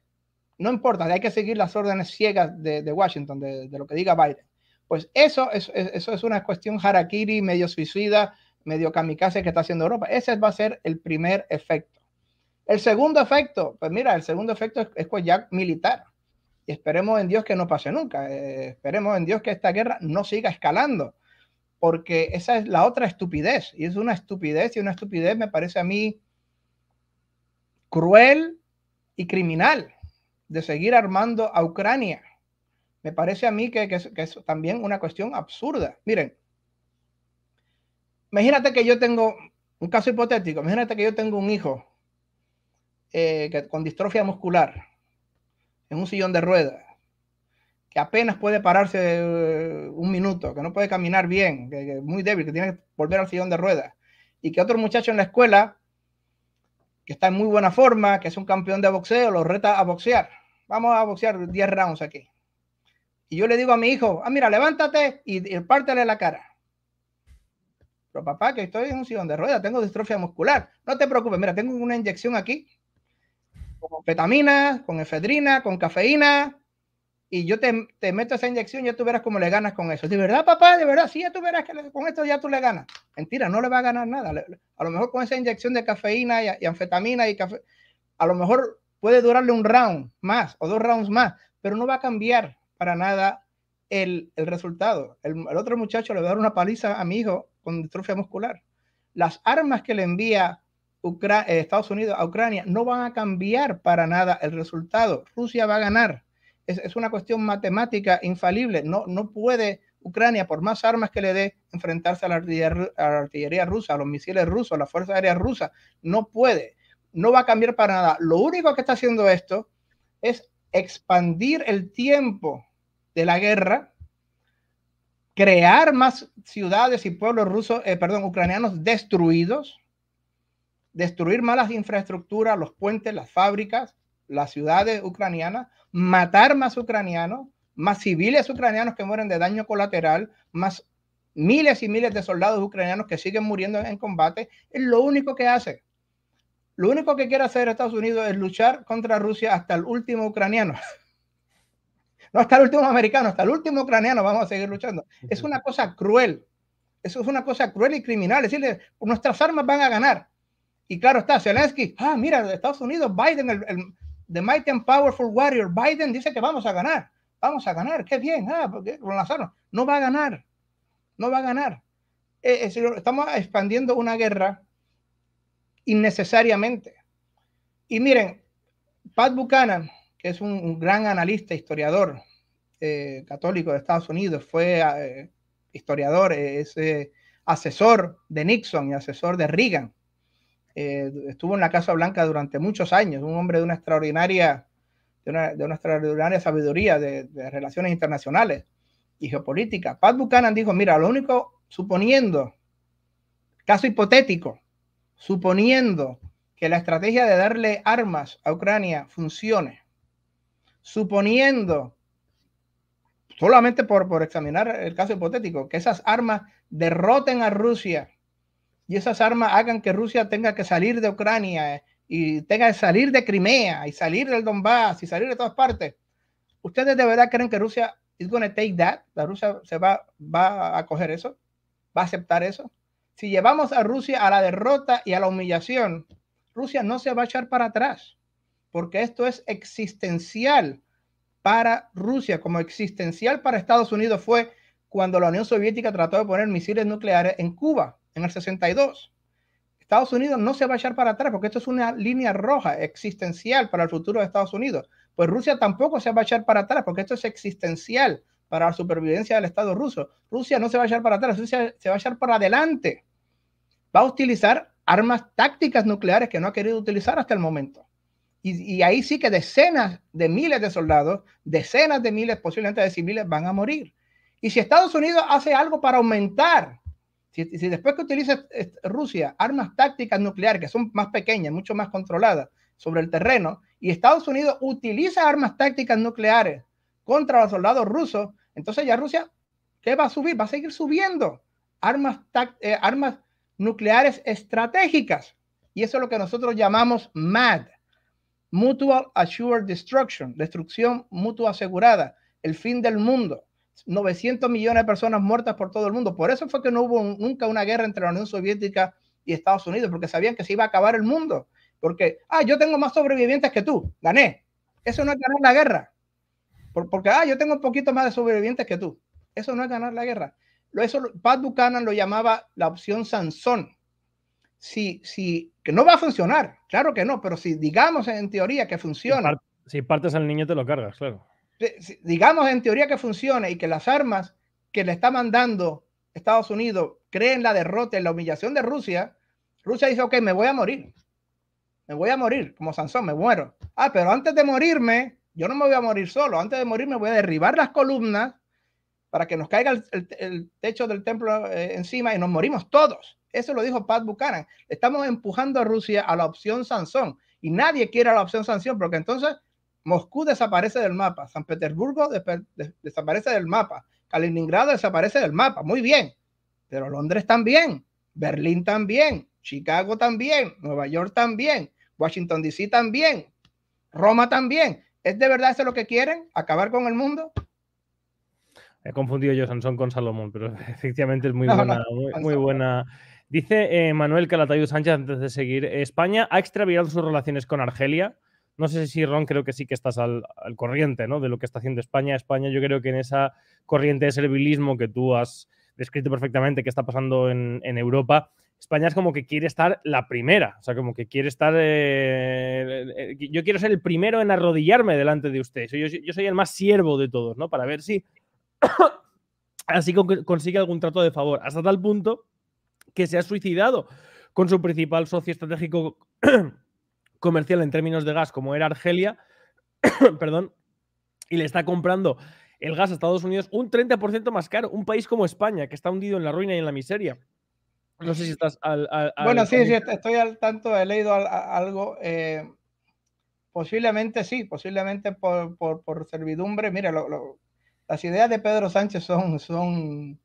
no importa, hay que seguir las órdenes ciegas de, Washington, de, lo que diga Biden. Pues eso es, eso es una cuestión harakiri, medio suicida, medio kamikaze que está haciendo Europa. Ese va a ser el primer efecto. El segundo efecto, pues mira, el segundo efecto es, pues ya militar. Y esperemos en Dios que no pase nunca. Eh, esperemos en Dios que esta guerra no siga escalando. Porque esa es la otra estupidez. Y es una estupidez y una estupidez me parece a mí cruel y criminal de seguir armando a Ucrania. Me parece a mí que, es, también una cuestión absurda. Miren, imagínate que yo tengo un caso hipotético, imagínate que yo tengo un hijo eh, que, con distrofia muscular en un sillón de ruedas, que apenas puede pararse eh, un minuto, que no puede caminar bien, es muy débil, que tiene que volver al sillón de ruedas, y que otro muchacho en la escuela que está en muy buena forma, que es un campeón de boxeo, lo reta a boxear. Vamos a boxear 10 rounds aquí. Y yo le digo a mi hijo, ah, mira, levántate y, y la cara. Pero papá, que estoy en un sillón de ruedas, tengo distrofia muscular. No te preocupes, mira, tengo una inyección aquí con fetamina, con efedrina, con cafeína, y yo te, meto esa inyección, ya tú verás cómo le ganas con eso. De verdad, papá, de verdad, sí, ya tú verás que con esto ya tú le ganas. Mentira, no le va a ganar nada. A lo mejor con esa inyección de cafeína y, anfetamina y café, a lo mejor puede durarle un round más o dos rounds más, pero no va a cambiar para nada el, resultado. El, otro muchacho le va a dar una paliza a mi hijo con distrofia muscular. Las armas que le envía eh, Estados Unidos a Ucrania no van a cambiar para nada el resultado. Rusia va a ganar es, una cuestión matemática infalible. No, no puede Ucrania, por más armas que le dé, enfrentarse a la, artillería, rusa, a los misiles rusos, a la Fuerza Aérea rusa. No puede. No va a cambiar para nada. Lo único que está haciendo esto es expandir el tiempo de la guerra, crear más ciudades y pueblos rusos, eh, perdón, ucranianos destruidos, destruir malas infraestructuras, los puentes, las fábricas, las ciudades ucranianas, matar más ucranianos, más civiles ucranianos que mueren de daño colateral, más miles y miles de soldados ucranianos que siguen muriendo en combate, es lo único que hace. Lo único que quiere hacer Estados Unidos es luchar contra Rusia hasta el último ucraniano. No hasta el último americano, hasta el último ucraniano vamos a seguir luchando. Es una cosa cruel. Eso es una cosa cruel y criminal. decirle, nuestras armas van a ganar. Y claro está, Zelensky, ah, mira, Estados Unidos, Biden, el, The Mighty and Powerful Warrior. Biden dice que vamos a ganar. Vamos a ganar. Qué bien. Ah, porque con las No va a ganar. No va a ganar. Eh, estamos expandiendo una guerra innecesariamente. Y miren, Pat Buchanan, que es un, gran analista, historiador eh, católico de Estados Unidos, fue eh, historiador, es asesor de Nixon y asesor de Reagan eh, estuvo en la Casa Blanca durante muchos años, un hombre de una extraordinaria, de una, extraordinaria sabiduría de, relaciones internacionales y geopolítica. Pat Buchanan dijo, mira, lo único, suponiendo, caso hipotético, suponiendo que la estrategia de darle armas a Ucrania funcione, suponiendo, solamente por, por examinar el caso hipotético, que esas armas derroten a Rusia y esas armas hagan que Rusia tenga que salir de Ucrania eh, y tenga que salir de Crimea y salir del Donbass y salir de todas partes. ¿Ustedes de verdad creen que Rusia is going to take that? ¿La Rusia se va, va a coger eso? ¿Va a aceptar eso? Si llevamos a Rusia a la derrota y a la humillación, Rusia no se va a echar para atrás, porque esto es existencial para Rusia, como existencial para Estados Unidos fue cuando la Unión Soviética trató de poner misiles nucleares en Cuba en el 62. Estados Unidos no se va a echar para atrás porque esto es una línea roja existencial para el futuro de Estados Unidos. Pues Rusia tampoco se va a echar para atrás porque esto es existencial para la supervivencia del Estado ruso. Rusia no se va a echar para atrás, Rusia se va a echar para adelante. Va a utilizar armas tácticas nucleares que no ha querido utilizar hasta el momento. Y, y, ahí sí que decenas de miles de soldados, decenas de miles posiblemente de civiles van a morir. Y si Estados Unidos hace algo para aumentar si, después que utiliza Rusia armas tácticas nucleares, que son más pequeñas, mucho más controladas sobre el terreno, y Estados Unidos utiliza armas tácticas nucleares contra los soldados rusos, entonces ya Rusia, ¿qué va a subir? Va a seguir subiendo armas, eh, armas nucleares estratégicas. Y eso es lo que nosotros llamamos MAD, Mutual Assured Destruction, destrucción mutua asegurada, el fin del mundo. 900 millones de personas muertas por todo el mundo. Por eso fue que no hubo nunca una guerra entre la Unión Soviética y Estados Unidos, porque sabían que se iba a acabar el mundo. Porque, ah, yo tengo más sobrevivientes que tú, gané. Eso no es ganar la guerra. porque, ah, yo tengo un poquito más de sobrevivientes que tú. Eso no es ganar la guerra. Eso, Pat Buchanan lo llamaba la opción Sansón. Si, si, que no va a funcionar, claro que no, pero si digamos en teoría que funciona. Si, partes al niño te lo cargas, claro digamos en teoría que funcione y que las armas que le está mandando Estados Unidos creen la derrota, y la humillación de Rusia, Rusia dice, ok, me voy a morir. Me voy a morir, como Sansón, me muero. Ah, pero antes de morirme, yo no me voy a morir solo. Antes de morirme voy a derribar las columnas para que nos caiga el, techo del templo eh, encima y nos morimos todos. Eso lo dijo Pat Buchanan. Estamos empujando a Rusia a la opción Sansón y nadie quiere la opción Sansón porque entonces Moscú desaparece del mapa, San Petersburgo desaparece del mapa, Kaliningrado desaparece del mapa, muy bien, pero Londres también, Berlín también, Chicago también, Nueva York también, Washington DC también, Roma también. ¿Es de verdad eso lo que quieren? ¿Acabar con el mundo? He confundido yo Sansón con Salomón, pero efectivamente es muy buena. muy, buena. Dice eh, Manuel Calatayud Sánchez, antes de seguir, España ha extraviado sus relaciones con Argelia no sé si Ron creo que sí que estás al, corriente ¿no? de lo que está haciendo España. España yo creo que en esa corriente de servilismo que tú has descrito perfectamente que está pasando en, Europa, España es como que quiere estar la primera, o sea, como que quiere estar... Eh, eh, eh, yo quiero ser el primero en arrodillarme delante de usted, yo, yo soy el más siervo de todos, ¿no? Para ver si así consigue algún trato de favor, hasta tal punto que se ha suicidado con su principal socio estratégico comercial en términos de gas como era Argelia, perdón, y le está comprando el gas a Estados Unidos un 30% más caro, un país como España, que está hundido en la ruina y en la miseria. No sé si estás al... bueno, sí, estoy al tanto, he leído algo. Eh, posiblemente sí, posiblemente por, servidumbre. Mira, las ideas de Pedro Sánchez son, son,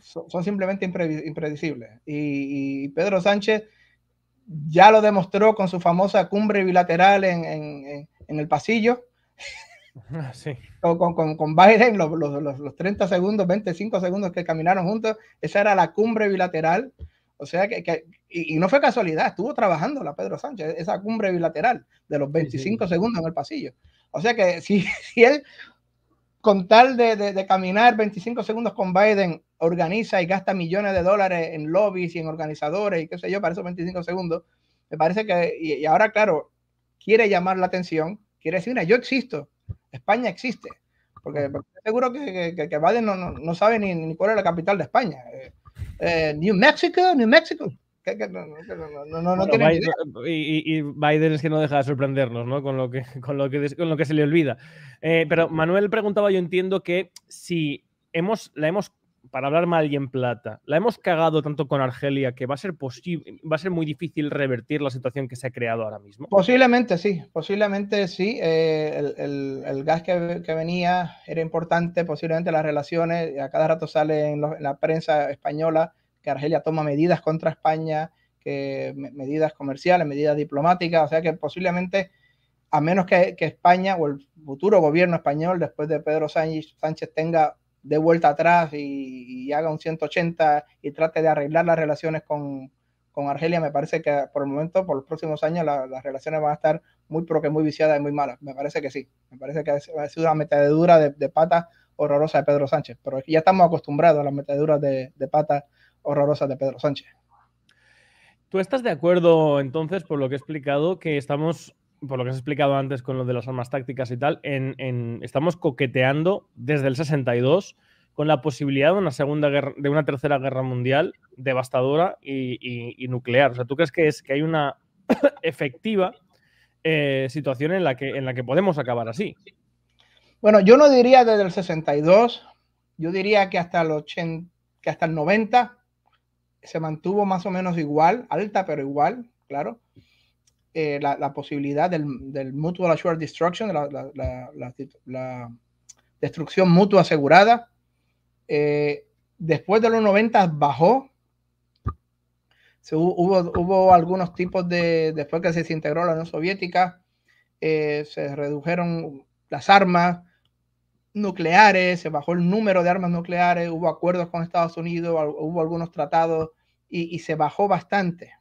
son, simplemente impredecibles. y Pedro Sánchez ya lo demostró con su famosa cumbre bilateral en, en, en el pasillo. Ah, con, con, con, Biden, los, los, los, 30 segundos, 25 segundos que caminaron juntos, esa era la cumbre bilateral. O sea que, que y, no fue casualidad, estuvo trabajando la Pedro Sánchez, esa cumbre bilateral de los 25 segundos en el pasillo. O sea que si, si él con tal de, caminar 25 segundos con Biden, organiza y gasta millones de dólares en lobbies y en organizadores y qué sé yo, para esos 25 segundos. Me parece que, y, ahora, claro, quiere llamar la atención, quiere decir, mira, yo existo, España existe, porque, seguro que, que, Biden no, no, sabe ni, ni, cuál es la capital de España. Eh, eh, New Mexico, New Mexico y, Biden es que no deja de sorprendernos, ¿no? Con lo que, con lo que, con lo que se le olvida. Eh, pero Manuel preguntaba, yo entiendo que si hemos, la hemos, para hablar mal y en plata, la hemos cagado tanto con Argelia que va a ser posible, va a ser muy difícil revertir la situación que se ha creado ahora mismo. Posiblemente sí, posiblemente sí. Eh, el, gas que, que, venía era importante, posiblemente las relaciones, a cada rato sale en la prensa española que Argelia toma medidas contra España, que medidas comerciales, medidas diplomáticas, o sea que posiblemente, a menos que, España o el futuro gobierno español, después de Pedro Sánchez, tenga de vuelta atrás y, haga un 180 y trate de arreglar las relaciones con, Argelia, me parece que por el momento, por los próximos años, las relaciones van a estar muy, porque muy viciadas y muy malas. Me parece que sí. Me parece que ha sido una metedura de, de pata horrorosa de Pedro Sánchez. Pero ya estamos acostumbrados a las meteduras de, de pata ...horrorosa de Pedro Sánchez. ¿Tú estás de acuerdo entonces, por lo que he explicado, que estamos, por lo que has explicado antes con lo de las armas tácticas y tal, en, estamos coqueteando desde el 62 con la posibilidad de una segunda guerra, de una tercera guerra mundial devastadora y, nuclear. O sea, ¿tú crees que es que hay una efectiva eh, situación en la, que, en la que podemos acabar así? Bueno, yo no diría desde el 62, yo diría que hasta el que hasta el 90 se mantuvo más o menos igual, alta pero igual, claro, eh, la, posibilidad del, mutual assured destruction, la, destrucción mutua asegurada. Eh, después de los 90 bajó. hubo, hubo, algunos tipos de, después que se desintegró la Unión Soviética, eh, se redujeron las armas nucleares, se bajó el número de armas nucleares, hubo acuerdos con Estados Unidos, hubo algunos tratados y, se bajó bastante.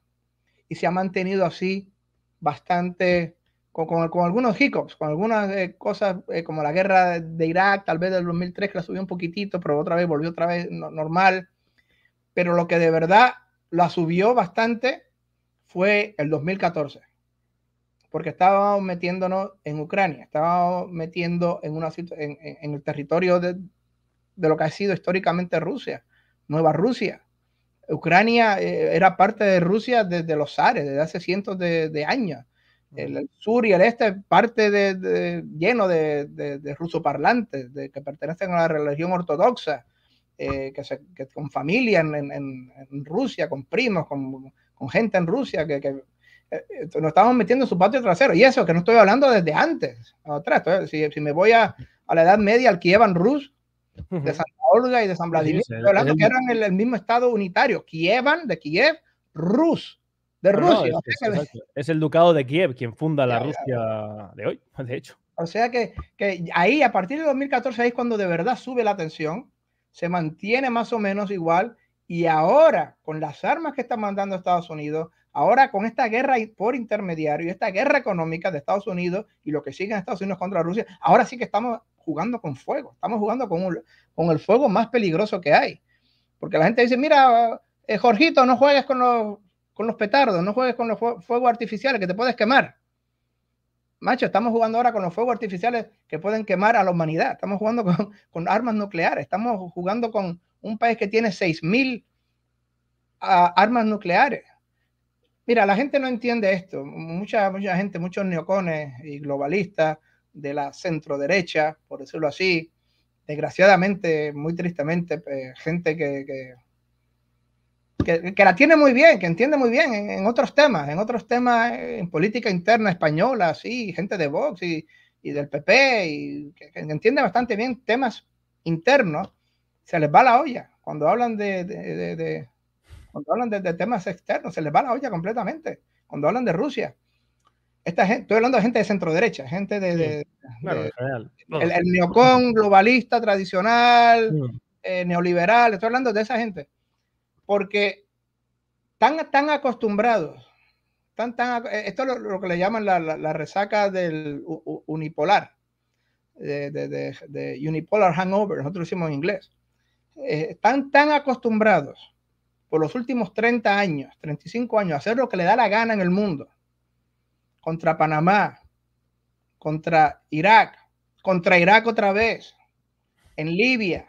Y se ha mantenido así bastante, con, algunos hiccups, con algunas eh, cosas eh, como la guerra de Irak, tal vez del 2003 que la subió un poquitito, pero otra vez volvió otra vez normal. Pero lo que de verdad la subió bastante fue el 2014 porque estábamos metiéndonos en Ucrania, estábamos metiendo en, una, en, en el territorio de, lo que ha sido históricamente Rusia, Nueva Rusia, Ucrania eh, era parte de Rusia desde los zares, desde hace cientos de, años. El, sur y el este parte de, lleno de, de, rusoparlantes, de, que pertenecen a la religión ortodoxa, eh, que, con familia en, Rusia, con primos, con, gente en Rusia, que, que eh, nos estamos metiendo en su patio trasero. Y eso, que no estoy hablando desde antes, atrás. si, me voy a, a, la Edad Media, al Kievan Rus, de Santa Olga y de San Vladimir, hablando que eran el, el, mismo estado unitario, Kievan, de Kiev, Rus, de ah, Rusia. es, el ducado de Kiev quien funda la Rusia de hoy, de hecho. O sea que, que, ahí, a partir de 2014, ahí es cuando de verdad sube la tensión, se mantiene más o menos igual, y ahora, con las armas que está mandando Estados Unidos, ahora con esta guerra por intermediario, y esta guerra económica de Estados Unidos y lo que sigue en Estados Unidos contra Rusia, ahora sí que estamos jugando con fuego, estamos jugando con, con el fuego más peligroso que hay. Porque la gente dice, mira, eh, Jorgito, no juegues con los, con los petardos, no juegues con los fuegos artificiales que te puedes quemar. Macho, estamos jugando ahora con los fuegos artificiales que pueden quemar a la humanidad. Estamos jugando con, armas nucleares. Estamos jugando con un país que tiene 6.000 ah, armas nucleares. Mira, la gente no entiende esto. Mucha, mucha gente, muchos neocones y globalistas de la centro derecha, por decirlo así. Desgraciadamente, muy tristemente, eh, gente que, que la tiene muy bien, que entiende muy bien en, otros temas, en otros temas, eh, en política interna española, sí, gente de Vox y, del PP, y que, entiende bastante bien temas internos, se les va la olla. Cuando hablan de cuando hablan de, temas externos, se les va la olla completamente. Cuando hablan de Rusia, gente, estoy hablando de gente de centro derecha, gente de, el, neocón, globalista tradicional, mm. eh, neoliberal, estoy hablando de esa gente, porque están tan acostumbrados, tan, tan, eh, esto es lo, que le llaman la, resaca del unipolar, de, unipolar hangover, nosotros lo hicimos en inglés, están eh, tan acostumbrados por los últimos 30 años, 35 años, a hacer lo que le da la gana en el mundo contra Panamá, contra Irak, contra Irak otra vez, en Libia,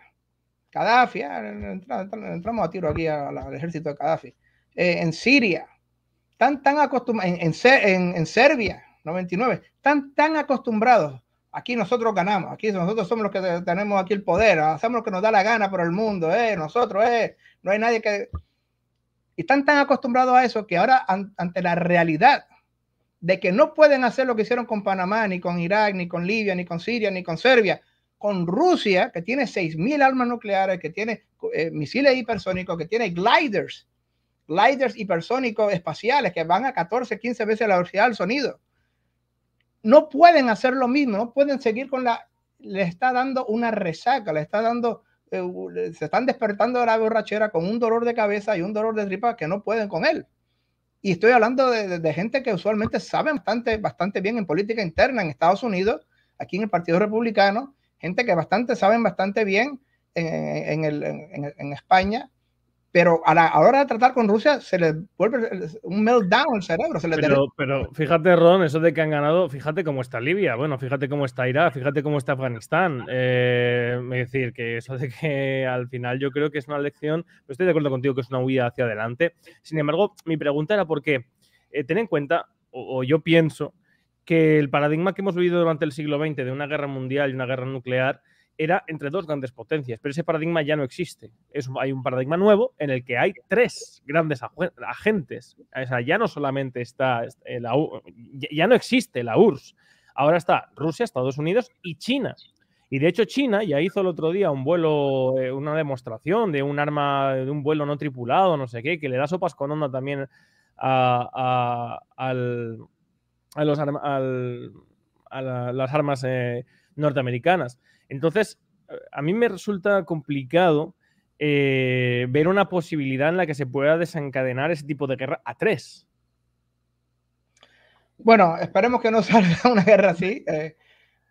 Gaddafi, ah, entramos a tiro aquí al, ejército de Gaddafi, eh, en Siria, tan tan acostumbrados, en, en, en, Serbia, 99, están tan acostumbrados. Aquí nosotros ganamos, aquí nosotros somos los que tenemos aquí el poder, hacemos lo que nos da la gana por el mundo, eh, nosotros, eh, no hay nadie que... Y están tan acostumbrados a eso que ahora ante la realidad de que no pueden hacer lo que hicieron con Panamá, ni con Irak, ni con Libia, ni con Siria, ni con Serbia, con Rusia, que tiene 6.000 armas nucleares, que tiene eh, misiles hipersónicos, que tiene gliders, gliders hipersónicos espaciales que van a 14, 15 veces la velocidad del sonido. No pueden hacer lo mismo, no pueden seguir con la... Le está dando una resaca, le está dando... Eh, se están despertando de la borrachera con un dolor de cabeza y un dolor de tripa que no pueden con él. Y estoy hablando de, gente que usualmente sabe bastante, bastante bien en política interna en Estados Unidos, aquí en el Partido Republicano, gente que bastante saben bastante bien en España, pero a la, hora de tratar con Rusia se le vuelve un meltdown el cerebro. pero, pero fíjate, Ron, eso de que han ganado, fíjate cómo está Libia, bueno, fíjate cómo está Irak, fíjate cómo está Afganistán. Eh, es decir, que eso de que al final yo creo que es una lección, estoy de acuerdo contigo que es una huida hacia adelante. Sin embargo, mi pregunta era por qué, eh, ten en cuenta, o, o yo pienso, que el paradigma que hemos vivido durante el siglo XX de una guerra mundial y una guerra nuclear era entre dos grandes potencias, pero ese paradigma ya no existe. hay un paradigma nuevo en el que hay tres grandes agentes. O sea, ya no solamente está eh, la ya no existe la URSS. Ahora está Rusia, Estados Unidos y China. Y de hecho China ya hizo el otro día un vuelo, eh, una demostración de un arma, de un vuelo no tripulado, no sé qué, que le da sopas con onda también a, a, las armas eh, norteamericanas. Entonces, a mí me resulta complicado eh, ver una posibilidad en la que se pueda desencadenar ese tipo de guerra a tres. Bueno, esperemos que no salga una guerra así. Eh,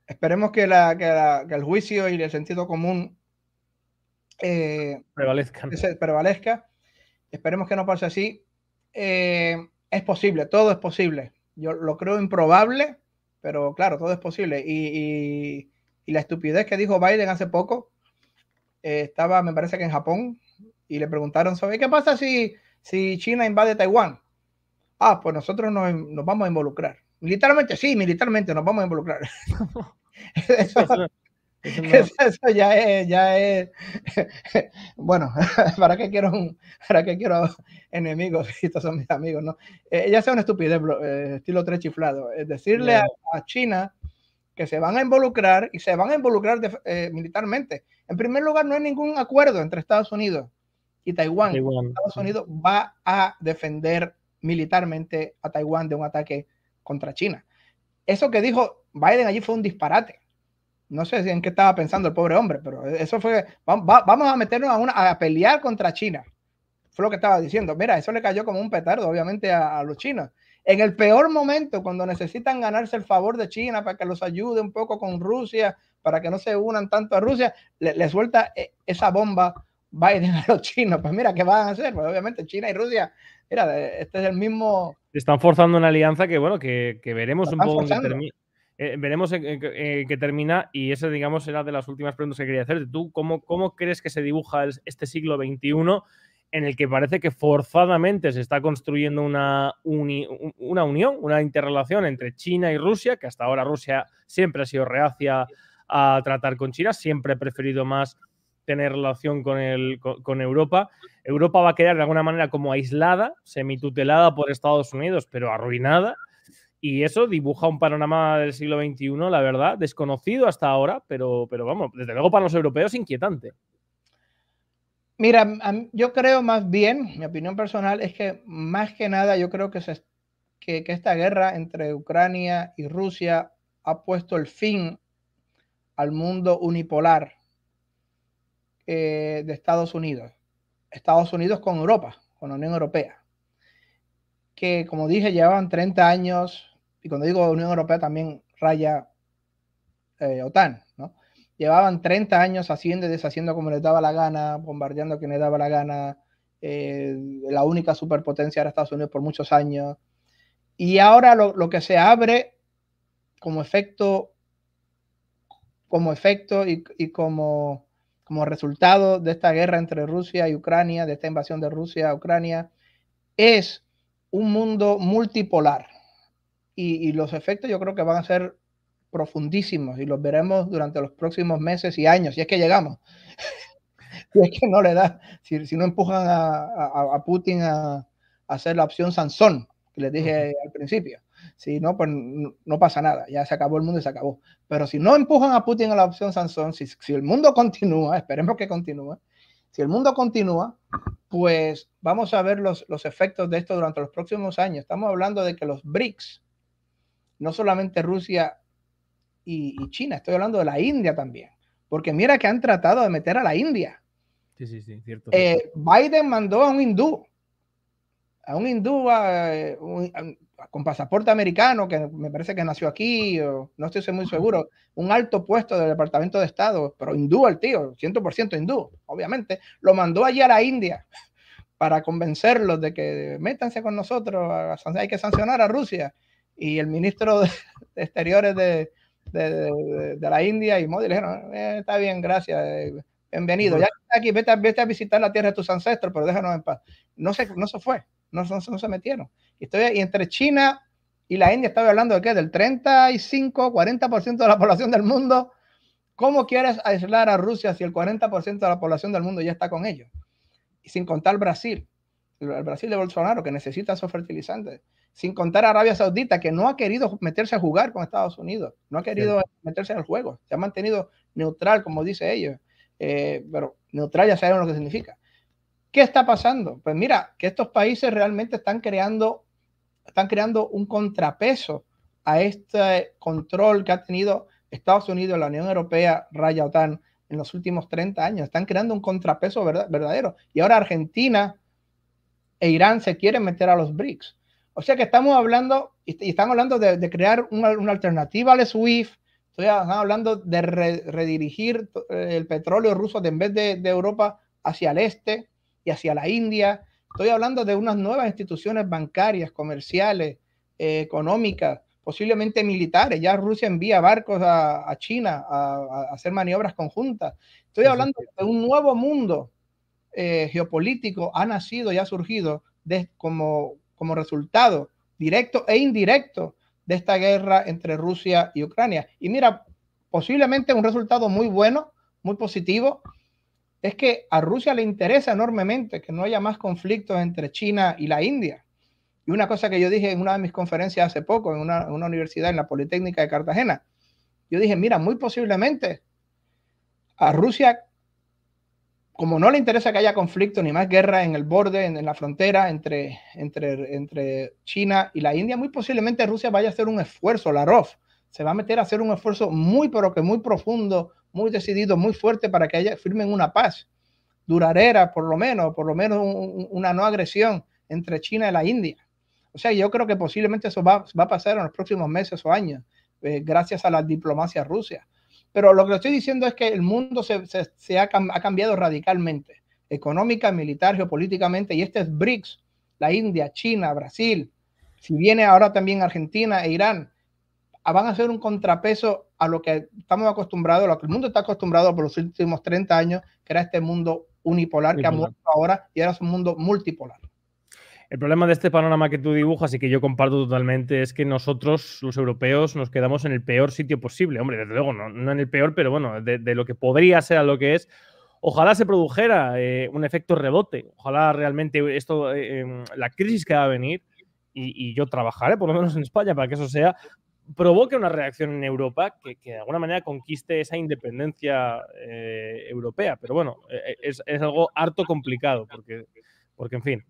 esperemos que, el juicio y el sentido común eh, prevalezcan. prevalezca. Esperemos que no pase así. es posible, todo es posible. Yo lo creo improbable, pero claro, todo es posible. y y la estupidez que dijo Biden hace poco, eh, estaba, me parece que en Japón, y le preguntaron sobre qué pasa si, si China invade Taiwán. Ah, pues nosotros nos, nos vamos a involucrar. Militarmente, sí, militarmente nos vamos a involucrar. eso, ya es, ya es. bueno, ¿para qué quiero para qué quiero enemigos? Estos son mis amigos, ¿no? Eh, ya sea una estupidez, eh, estilo tres chiflado. Es decirle a China que se van a involucrar y se van a involucrar eh, militarmente. En primer lugar, no hay ningún acuerdo entre Estados Unidos y Taiwán. Estados Unidos va a defender militarmente a Taiwán de un ataque contra China. Eso que dijo Biden allí fue un disparate. No sé en qué estaba pensando el pobre hombre, pero eso fue, vamos a meternos a, una, a pelear contra China. Fue lo que estaba diciendo. Mira, eso le cayó como un petardo, obviamente, a los chinos en el peor momento, cuando necesitan ganarse el favor de China para que los ayude un poco con Rusia, para que no se unan tanto a Rusia, le, suelta eh, esa bomba Biden a los chinos. Pues mira, ¿qué van a hacer? Pues obviamente China y Rusia, mira, eh, este es el mismo... Están forzando una alianza que, bueno, que, veremos un poco veremos termina y esa, digamos, era de las últimas preguntas que quería hacerte. ¿Tú cómo, cómo crees que se dibuja este siglo XXI en el que parece que forzadamente se está construyendo una, una unión, una interrelación entre China y Rusia, que hasta ahora Rusia siempre ha sido reacia a tratar con China, siempre ha preferido más tener relación con, Europa. Europa va a quedar de alguna manera como aislada, semitutelada por Estados Unidos, pero arruinada. Y eso dibuja un panorama del siglo XXI, la verdad, desconocido hasta ahora, pero, pero vamos, desde luego para los europeos inquietante. Mira, yo creo más bien, mi opinión personal es que más que nada yo creo que, que, esta guerra entre Ucrania y Rusia ha puesto el fin al mundo unipolar eh, de Estados Unidos. Estados Unidos con Europa, con la Unión Europea, que como dije llevaban 30 años, y cuando digo Unión Europea también raya eh, OTAN, llevaban 30 años haciendo y deshaciendo como les daba la gana, bombardeando a quien les daba la gana. Eh, la única superpotencia era Estados Unidos por muchos años. Y ahora lo, que se abre como efecto, como efecto y, como, como resultado de esta guerra entre Rusia y Ucrania, de esta invasión de Rusia a Ucrania, es un mundo multipolar. y, los efectos yo creo que van a ser profundísimos y los veremos durante los próximos meses y años, y es que llegamos. si es que no le da, si, si no empujan a, a, Putin a, hacer la opción Sansón, que les dije al principio. Si no, pues no, pasa nada, ya se acabó el mundo y se acabó. Pero si no empujan a Putin a la opción Sansón, si, si el mundo continúa, esperemos que continúe, si el mundo continúa, pues vamos a ver los, los efectos de esto durante los próximos años. Estamos hablando de que los BRICS, no solamente Rusia, y, China, estoy hablando de la India también, porque mira que han tratado de meter a la India. Sí, sí, sí, cierto. Eh, Biden mandó a un hindú, a un hindú eh, con pasaporte americano, que me parece que nació aquí, o, no estoy muy seguro, un alto puesto del Departamento de Estado, pero hindú el tío, 100% hindú, obviamente, lo mandó allí a la India para convencerlos de que métanse con nosotros, hay que sancionar a Rusia. Y el ministro de Exteriores de, de, de, la India y Modi le dijeron, eh, está bien, gracias, eh, bienvenido, ya aquí, vete, vete, a visitar la tierra de tus ancestros, pero déjanos en paz. No se, no se fue, no, no, se metieron. Y, estoy, y entre China y la India estaba hablando de qué, del 35, 40% de la población del mundo. ¿Cómo quieres aislar a Rusia si el 40% de la población del mundo ya está con ellos? Y sin contar Brasil, el Brasil de Bolsonaro, que necesita esos fertilizantes sin contar a Arabia Saudita, que no ha querido meterse a jugar con Estados Unidos, no ha querido meterse en el juego, se ha mantenido neutral, como dice ellos, eh, pero neutral ya sabemos lo que significa. ¿Qué está pasando? Pues mira, que estos países realmente están creando, están creando un contrapeso a este control que ha tenido Estados Unidos, la Unión Europea, Raya OTAN, en los últimos 30 años. Están creando un contrapeso verdadero. Y ahora Argentina e Irán se quieren meter a los BRICS. O sea que estamos hablando, y, están hablando de, crear una, alternativa al SWIFT, Estoy ah, hablando de redirigir eh, el petróleo ruso en vez de, Europa hacia el este y hacia la India. Estoy hablando de unas nuevas instituciones bancarias, comerciales, eh, económicas, posiblemente militares. Ya Rusia envía barcos a, China a, hacer maniobras conjuntas. Estoy hablando de un nuevo mundo eh, geopolítico, ha nacido y ha surgido de, como, como resultado directo e indirecto de esta guerra entre Rusia y Ucrania. Y mira, posiblemente un resultado muy bueno, muy positivo, es que a Rusia le interesa enormemente que no haya más conflictos entre China y la India. Y una cosa que yo dije en una de mis conferencias hace poco, en una, universidad, en la Politécnica de Cartagena, yo dije, mira, muy posiblemente a Rusia como no le interesa que haya conflicto ni más guerra en el borde, en, la frontera entre, China y la India, muy posiblemente Rusia vaya a hacer un esfuerzo, la ROF, se va a meter a hacer un esfuerzo muy, pero que muy profundo, muy decidido, muy fuerte para que haya, firmen una paz duradera, por lo menos, por lo menos una no agresión entre China y la India. O sea, yo creo que posiblemente eso va, a pasar en los próximos meses o años, eh, gracias a la diplomacia rusa. Pero lo que estoy diciendo es que el mundo se, ha, cambiado radicalmente, económica, militar, geopolíticamente, y este es BRICS, la India, China, Brasil, si viene ahora también Argentina e Irán, ah, van a ser un contrapeso a lo que estamos acostumbrados, a lo que el mundo está acostumbrado por los últimos 30 años, que era este mundo unipolar que ha muerto ahora y ahora es un mundo multipolar. El problema de este panorama que tú dibujas y que yo comparto totalmente es que nosotros, los europeos, nos quedamos en el peor sitio posible. Hombre, desde luego, no, en el peor, pero bueno, de, lo que podría ser a lo que es. Ojalá se produjera eh, un efecto rebote. Ojalá realmente esto, eh, em, la crisis que va a venir, y, yo trabajaré por lo menos en España para que eso sea, provoque una reacción en Europa que, de alguna manera conquiste esa independencia eh, europea. Pero bueno, es, es algo harto complicado porque, porque en fin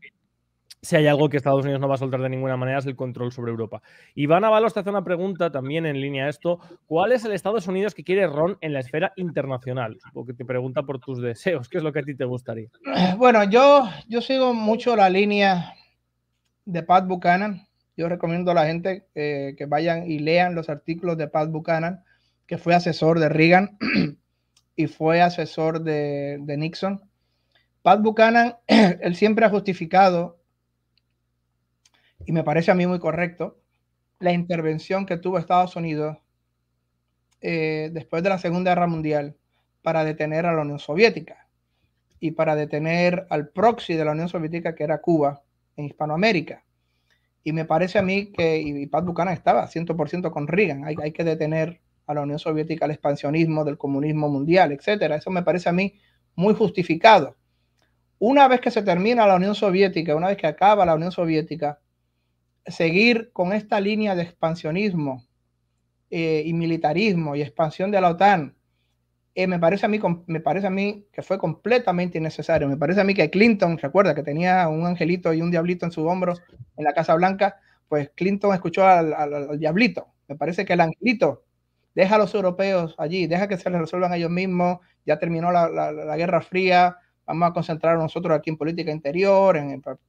si hay algo que Estados Unidos no va a soltar de ninguna manera es el control sobre Europa. Iván Avalos te hace una pregunta también en línea a esto. ¿Cuál es el Estados Unidos que quiere Ron en la esfera internacional? Porque te pregunta por tus deseos, ¿qué es lo que a ti te gustaría? Bueno, yo, yo sigo mucho la línea de Pat Buchanan. Yo recomiendo a la gente eh, que vayan y lean los artículos de Pat Buchanan, que fue asesor de Reagan y fue asesor de, de Nixon. Pat Buchanan, él siempre ha justificado y me parece a mí muy correcto, la intervención que tuvo Estados Unidos eh, después de la Segunda Guerra Mundial para detener a la Unión Soviética y para detener al proxy de la Unión Soviética que era Cuba en Hispanoamérica. Y me parece a mí que, y Pat Buchanan estaba 100% con Reagan, hay, hay que detener a la Unión Soviética, al expansionismo del comunismo mundial, etcétera. Eso me parece a mí muy justificado. Una vez que se termina la Unión Soviética, una vez que acaba la Unión Soviética, seguir con esta línea de expansionismo eh, y militarismo y expansión de la OTAN, eh, me, parece a mí, me parece a mí que fue completamente innecesario. Me parece a mí que Clinton, recuerda que tenía un angelito y un diablito en sus hombros en la Casa Blanca, pues Clinton escuchó al, diablito. Me parece que el angelito deja a los europeos allí, deja que se les resuelvan ellos mismos, ya terminó la, Guerra Fría, vamos a concentrarnos nosotros aquí en política interior,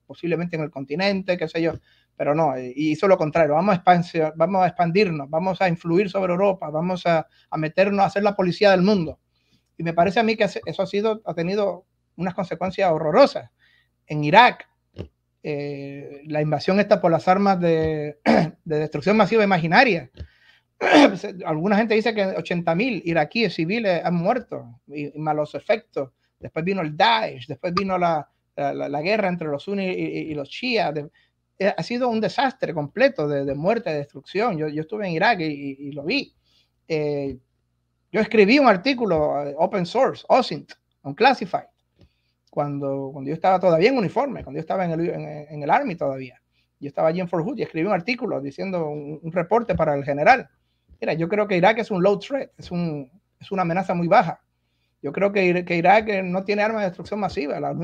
posiblemente en el continente, qué sé yo pero no, eh, y hizo lo contrario, vamos a, vamos a expandirnos, vamos a influir sobre Europa, vamos a, a, meternos a ser la policía del mundo. Y me parece a mí que eso ha, sido, ha tenido unas consecuencias horrorosas. En Irak, eh, la invasión está por las armas de, de destrucción masiva imaginaria. Alguna gente dice que 80.000 iraquíes civiles han muerto y, malos efectos. Después vino el Daesh, después vino la, la, guerra entre los sunnis y, los chiíes, eh, ha sido un desastre completo de, de muerte, de destrucción. Yo, yo, estuve en Irak y, lo vi. Eh, yo escribí un artículo eh, open source, OSINT, un cuando, cuando yo estaba todavía en uniforme, cuando yo estaba en el, en, el Army todavía. Yo estaba allí en Fort Hood y escribí un artículo diciendo un, un reporte para el general. Mira, yo creo que Irak es un low threat, es, un, es una amenaza muy baja. Yo creo que, Irak eh, no tiene armas de destrucción masiva. Las,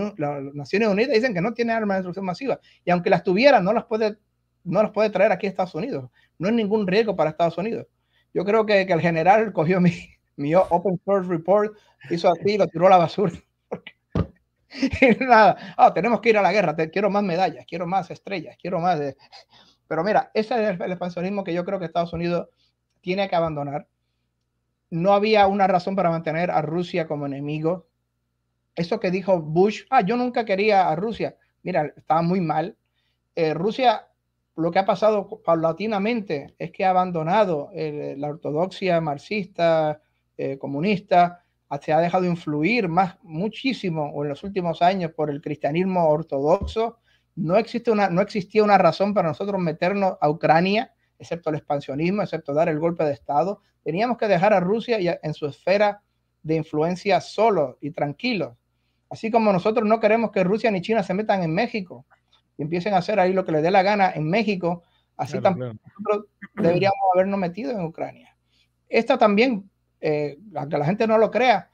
Naciones Unidas dicen que no tiene armas de destrucción masiva. Y aunque las tuviera, no las puede, no las puede traer aquí a Estados Unidos. No es ningún riesgo para Estados Unidos. Yo creo que, el general cogió mi, mi open source report, hizo así y lo tiró a la basura. nada, ah, tenemos que ir a la guerra, quiero más medallas, quiero más estrellas, quiero más... Pero mira, ese es el expansionismo que yo creo que Estados Unidos tiene que abandonar no había una razón para mantener a Rusia como enemigo. Eso que dijo Bush, ah, yo nunca quería a Rusia. Mira, estaba muy mal. Eh, Rusia, lo que ha pasado paulatinamente es que ha abandonado eh, la ortodoxia marxista, eh, comunista, se ha dejado influir más, muchísimo en los últimos años por el cristianismo ortodoxo. No, existe una, no existía una razón para nosotros meternos a Ucrania excepto el expansionismo, excepto dar el golpe de Estado. Teníamos que dejar a Rusia en su esfera de influencia solo y tranquilo. Así como nosotros no queremos que Rusia ni China se metan en México y empiecen a hacer ahí lo que les dé la gana en México, así también deberíamos habernos metido en Ucrania. Esta también, eh, aunque la gente no lo crea,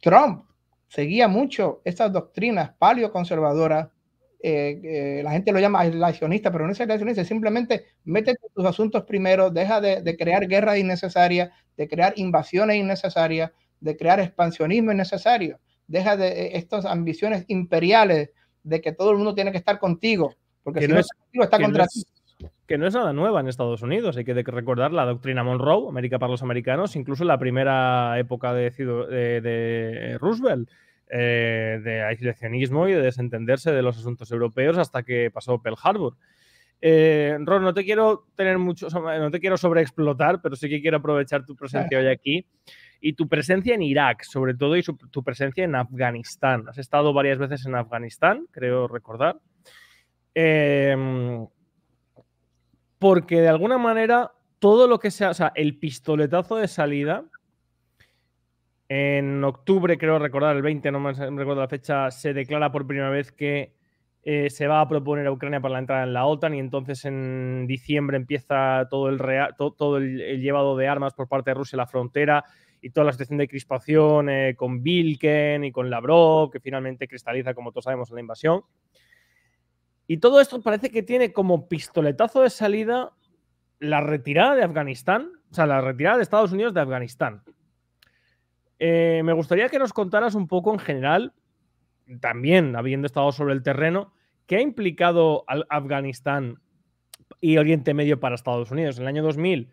Trump seguía mucho estas doctrinas paleoconservadoras eh, eh, la gente lo llama aislacionista, pero no es aislacionista, simplemente mete tus asuntos primero, deja de, crear guerras innecesarias, de crear invasiones innecesarias, de crear expansionismo innecesario, deja de eh, estas ambiciones imperiales de que todo el mundo tiene que estar contigo, porque si no, es, contigo, está contra ti. Que no es nada nueva en Estados Unidos, hay que recordar la doctrina Monroe, América para los americanos, incluso la primera época de Roosevelt. Eh, de aislacionismo y de desentenderse de los asuntos europeos hasta que pasó Pearl Harbor. Eh, Ron, no te quiero tener mucho, eh, no te quiero sobreexplotar, pero sí que quiero aprovechar tu presencia hoy aquí y tu presencia en Irak, sobre todo, y tu presencia en Afganistán. Has estado varias veces en Afganistán, creo recordar. Em, porque de alguna manera todo lo que sea, o sea, el pistoletazo de salida en octubre, creo recordar, el 20, no me recuerdo la fecha, se declara por primera vez que eh, se va a proponer a Ucrania para la entrada en la OTAN y entonces en diciembre empieza todo el, todo el, llevado de armas por parte de Rusia a la frontera y toda la situación de crispación eh, con Vilken y con Lavrov, que finalmente cristaliza, como todos sabemos, la invasión. Y todo esto parece que tiene como pistoletazo de salida la retirada de Afganistán, o sea, la retirada de Estados Unidos de Afganistán. Eh, me gustaría que nos contaras un poco en general, también habiendo estado sobre el terreno, ¿qué ha implicado al Afganistán y Oriente Medio para Estados Unidos? En el año 2000,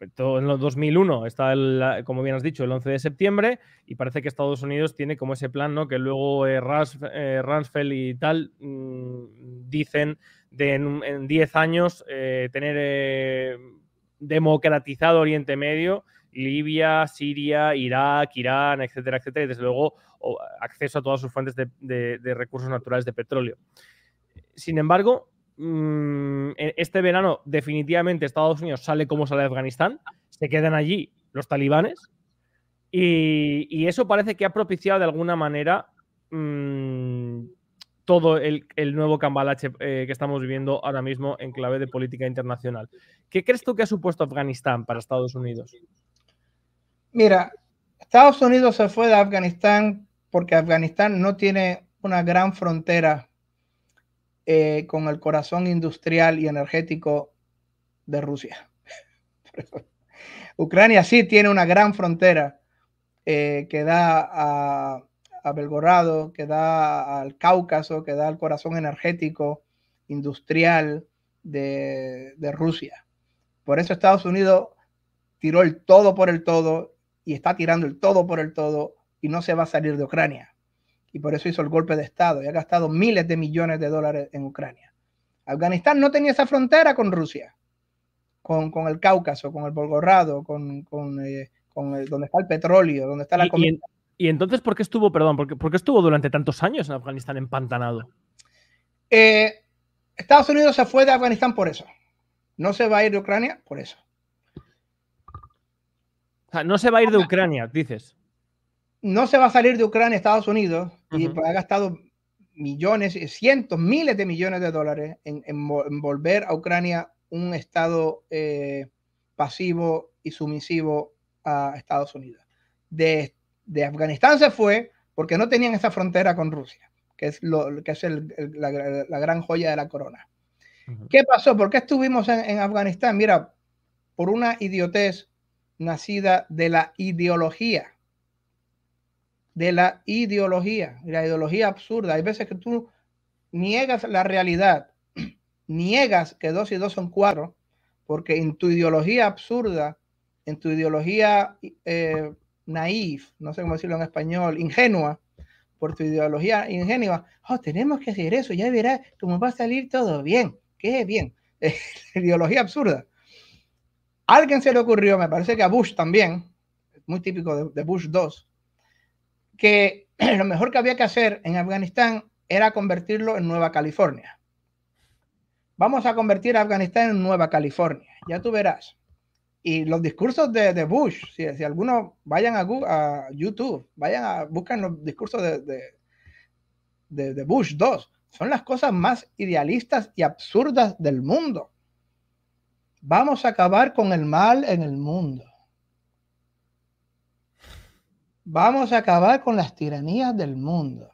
en el 2001, está, como bien has dicho, el 11 de septiembre, y parece que Estados Unidos tiene como ese plan, ¿no? Que luego eh, Ransfeld eh, y tal mm, dicen de en 10 años tener democratizado Oriente Medio Libia, Siria, Irak, Irán, etcétera, etcétera, y desde luego acceso a todas sus fuentes de, recursos naturales de petróleo. Sin embargo, mm, e, este verano definitivamente Estados Unidos sale como sale de Afganistán, se quedan allí los talibanes y, eso parece que ha propiciado de alguna manera mm, todo el, nuevo cambalache eh, que estamos viviendo ahora mismo en clave de política internacional. ¿Qué crees tú que ha supuesto Afganistán para Estados Unidos? Mira, Estados Unidos se fue de Afganistán porque Afganistán no tiene una gran frontera eh, con el corazón industrial y energético de Rusia. Ucrania sí tiene una gran frontera eh, que da a, Belgorado, que da al Cáucaso, que da al corazón energético, industrial de, de Rusia. Por eso Estados Unidos tiró el todo por el todo y está tirando el todo por el todo y no se va a salir de Ucrania. Y por eso hizo el golpe de Estado y ha gastado miles de millones de dólares en Ucrania. Afganistán no tenía esa frontera con Rusia, con, el Cáucaso, con el Volgorrado, con, eh, donde está el petróleo, donde está la comida. ¿Y, entonces por qué estuvo, perdón, por qué, estuvo durante tantos años en Afganistán empantanado? Eh, Estados Unidos se fue de Afganistán por eso. No se va a ir de Ucrania por eso sea, no se va a ir de Ucrania, dices. No se va a salir de Ucrania Estados Unidos y pues, ha gastado millones, eh, cientos, miles de millones de dólares en, volver a Ucrania un estado eh, pasivo y sumisivo a Estados Unidos. De, Afganistán se fue porque no tenían esa frontera con Rusia, que es, lo, que es la, gran joya de la corona. ¿Qué pasó? ¿Por qué estuvimos en Afganistán? Mira, por una idiotez nacida de la ideología. De la ideología, la ideología absurda. Hay veces que tú niegas la realidad, niegas que dos y dos son cuatro, porque en tu ideología absurda, en tu ideología eh, naif, no sé cómo decirlo en español, ingenua, por tu ideología ingenua, oh, tenemos que hacer eso, ya verás cómo va a salir todo bien, qué bien. ideología absurda alguien se le ocurrió, me parece que a Bush también, muy típico de, Bush 2, que lo mejor que había que hacer en Afganistán era convertirlo en Nueva California. Vamos a convertir a Afganistán en Nueva California, ya tú verás. Y los discursos de, Bush, si, si algunos vayan a, YouTube, vayan a buscar los discursos de, Bush 2, son las cosas más idealistas y absurdas del mundo. Vamos a acabar con el mal en el mundo. Vamos a acabar con las tiranías del mundo.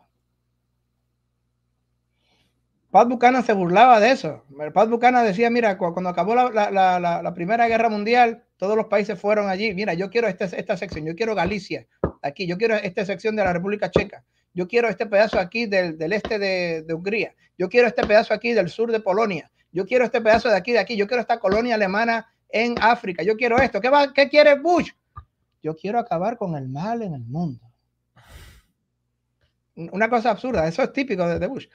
Paz Bucana se burlaba de eso. Paz Bucana decía, mira, cuando acabó la, Primera Guerra Mundial, todos los países fueron allí. Mira, yo quiero este, esta, sección, yo quiero Galicia, aquí, yo quiero esta sección de la República Checa, yo quiero este pedazo aquí del, este de, Hungría, yo quiero este pedazo aquí del sur de Polonia, yo quiero este pedazo de aquí, de aquí, yo quiero esta colonia alemana en África, yo quiero esto, ¿qué, va, qué quiere Bush? Yo quiero acabar con el mal en el mundo. Una cosa absurda, eso es típico de Bush.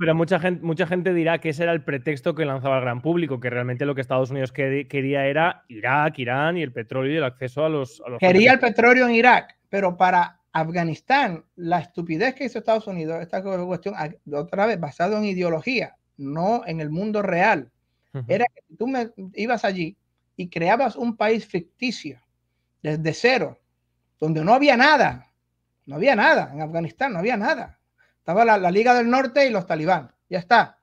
pero, mucha, gente, mucha gente dirá que ese era el pretexto que lanzaba el gran público, que realmente lo que Estados Unidos quería era Irak, Irán y el petróleo y el acceso a los... quería el petróleo en Irak, pero para Afganistán, la estupidez que hizo Estados Unidos, esta cuestión, otra vez, basado en ideología, no en el mundo real. Era que tú me, ibas allí y creabas un país ficticio desde cero, donde no había nada, no había nada, en Afganistán no había nada. Estaba la, la Liga del Norte y los talibán, ya está,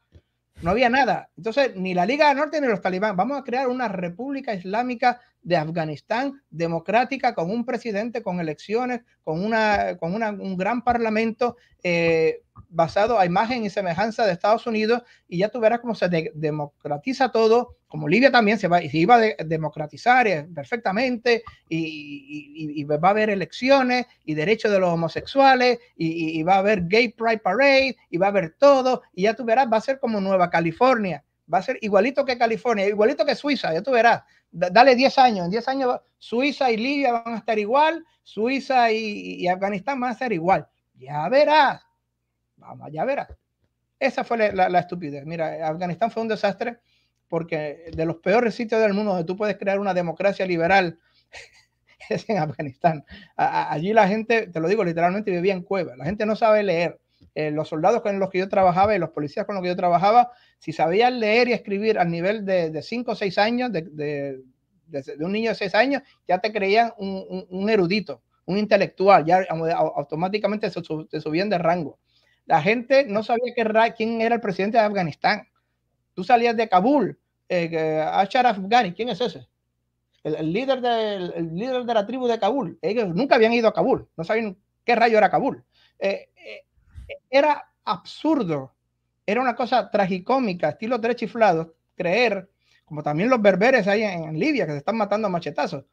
no había nada. Entonces, ni la Liga del Norte ni los talibán, vamos a crear una república islámica de Afganistán democrática, con un presidente, con elecciones, con, una, con un gran parlamento eh, basado a imagen y semejanza de Estados Unidos, y ya tú verás cómo se democratiza todo, como Libia también se, va, se iba a democratizar eh, perfectamente, y, y, va a haber elecciones, y derechos de los homosexuales, y, y va a haber Gay Pride Parade, y va a haber todo, y ya tú verás, va a ser como Nueva California, va a ser igualito que California, igualito que Suiza, ya tú verás dale 10 años, en 10 años Suiza y Libia van a estar igual, Suiza y, Afganistán van a estar igual. Ya verás, vamos, ya verás. Esa fue la, estupidez. Mira, Afganistán fue un desastre porque de los peores sitios del mundo donde tú puedes crear una democracia liberal es en Afganistán. allí la gente, te lo digo literalmente, vivía en cuevas. La gente no sabe leer. Eh, los soldados con los que yo trabajaba y los policías con los que yo trabajaba, si sabían leer y escribir al nivel de 5 o 6 años, de, de, de, un niño de 6 años, ya te creían un, un, erudito, un intelectual, ya automáticamente se, te subían de rango. La gente no sabía quién era el presidente de Afganistán. Tú salías de Kabul, eh, Ashar Afghani, ¿quién es ese? El, líder de, el líder de la tribu de Kabul. Ellos nunca habían ido a Kabul, no sabían qué rayo era Kabul. Eh, eh, era absurdo, era una cosa tragicómica, estilo tres chiflados, creer, como también los berberes ahí en Libia que se están matando a machetazos,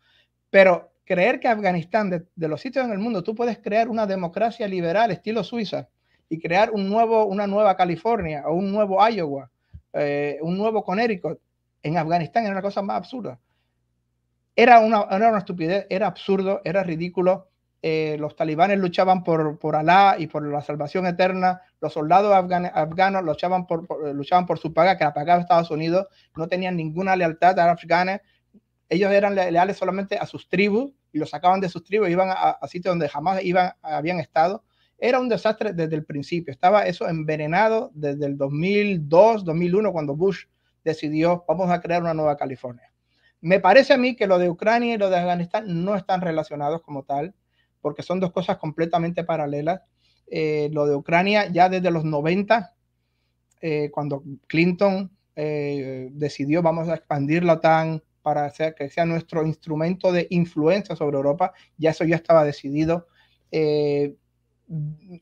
pero creer que Afganistán, de, los sitios en el mundo, tú puedes crear una democracia liberal estilo Suiza y crear un nuevo, una nueva California o un nuevo Iowa, eh, un nuevo Connecticut, en Afganistán era una cosa más absurda. Era una, era una estupidez, era absurdo, era ridículo eh, los talibanes luchaban por, por Alá y por la salvación eterna, los soldados afganos luchaban por, eh, luchaban por su paga, que la pagaba Estados Unidos, no tenían ninguna lealtad a afganes, ellos eran leales solamente a sus tribus y los sacaban de sus tribus, iban a, sitios donde jamás iban, habían estado. Era un desastre desde el principio, estaba eso envenenado desde el 2002, 2001, cuando Bush decidió, vamos a crear una nueva California. Me parece a mí que lo de Ucrania y lo de Afganistán no están relacionados como tal porque son dos cosas completamente paralelas. Eh, lo de Ucrania ya desde los 90, eh, cuando Clinton eh, decidió vamos a expandir la OTAN para hacer, que sea nuestro instrumento de influencia sobre Europa, ya eso ya estaba decidido.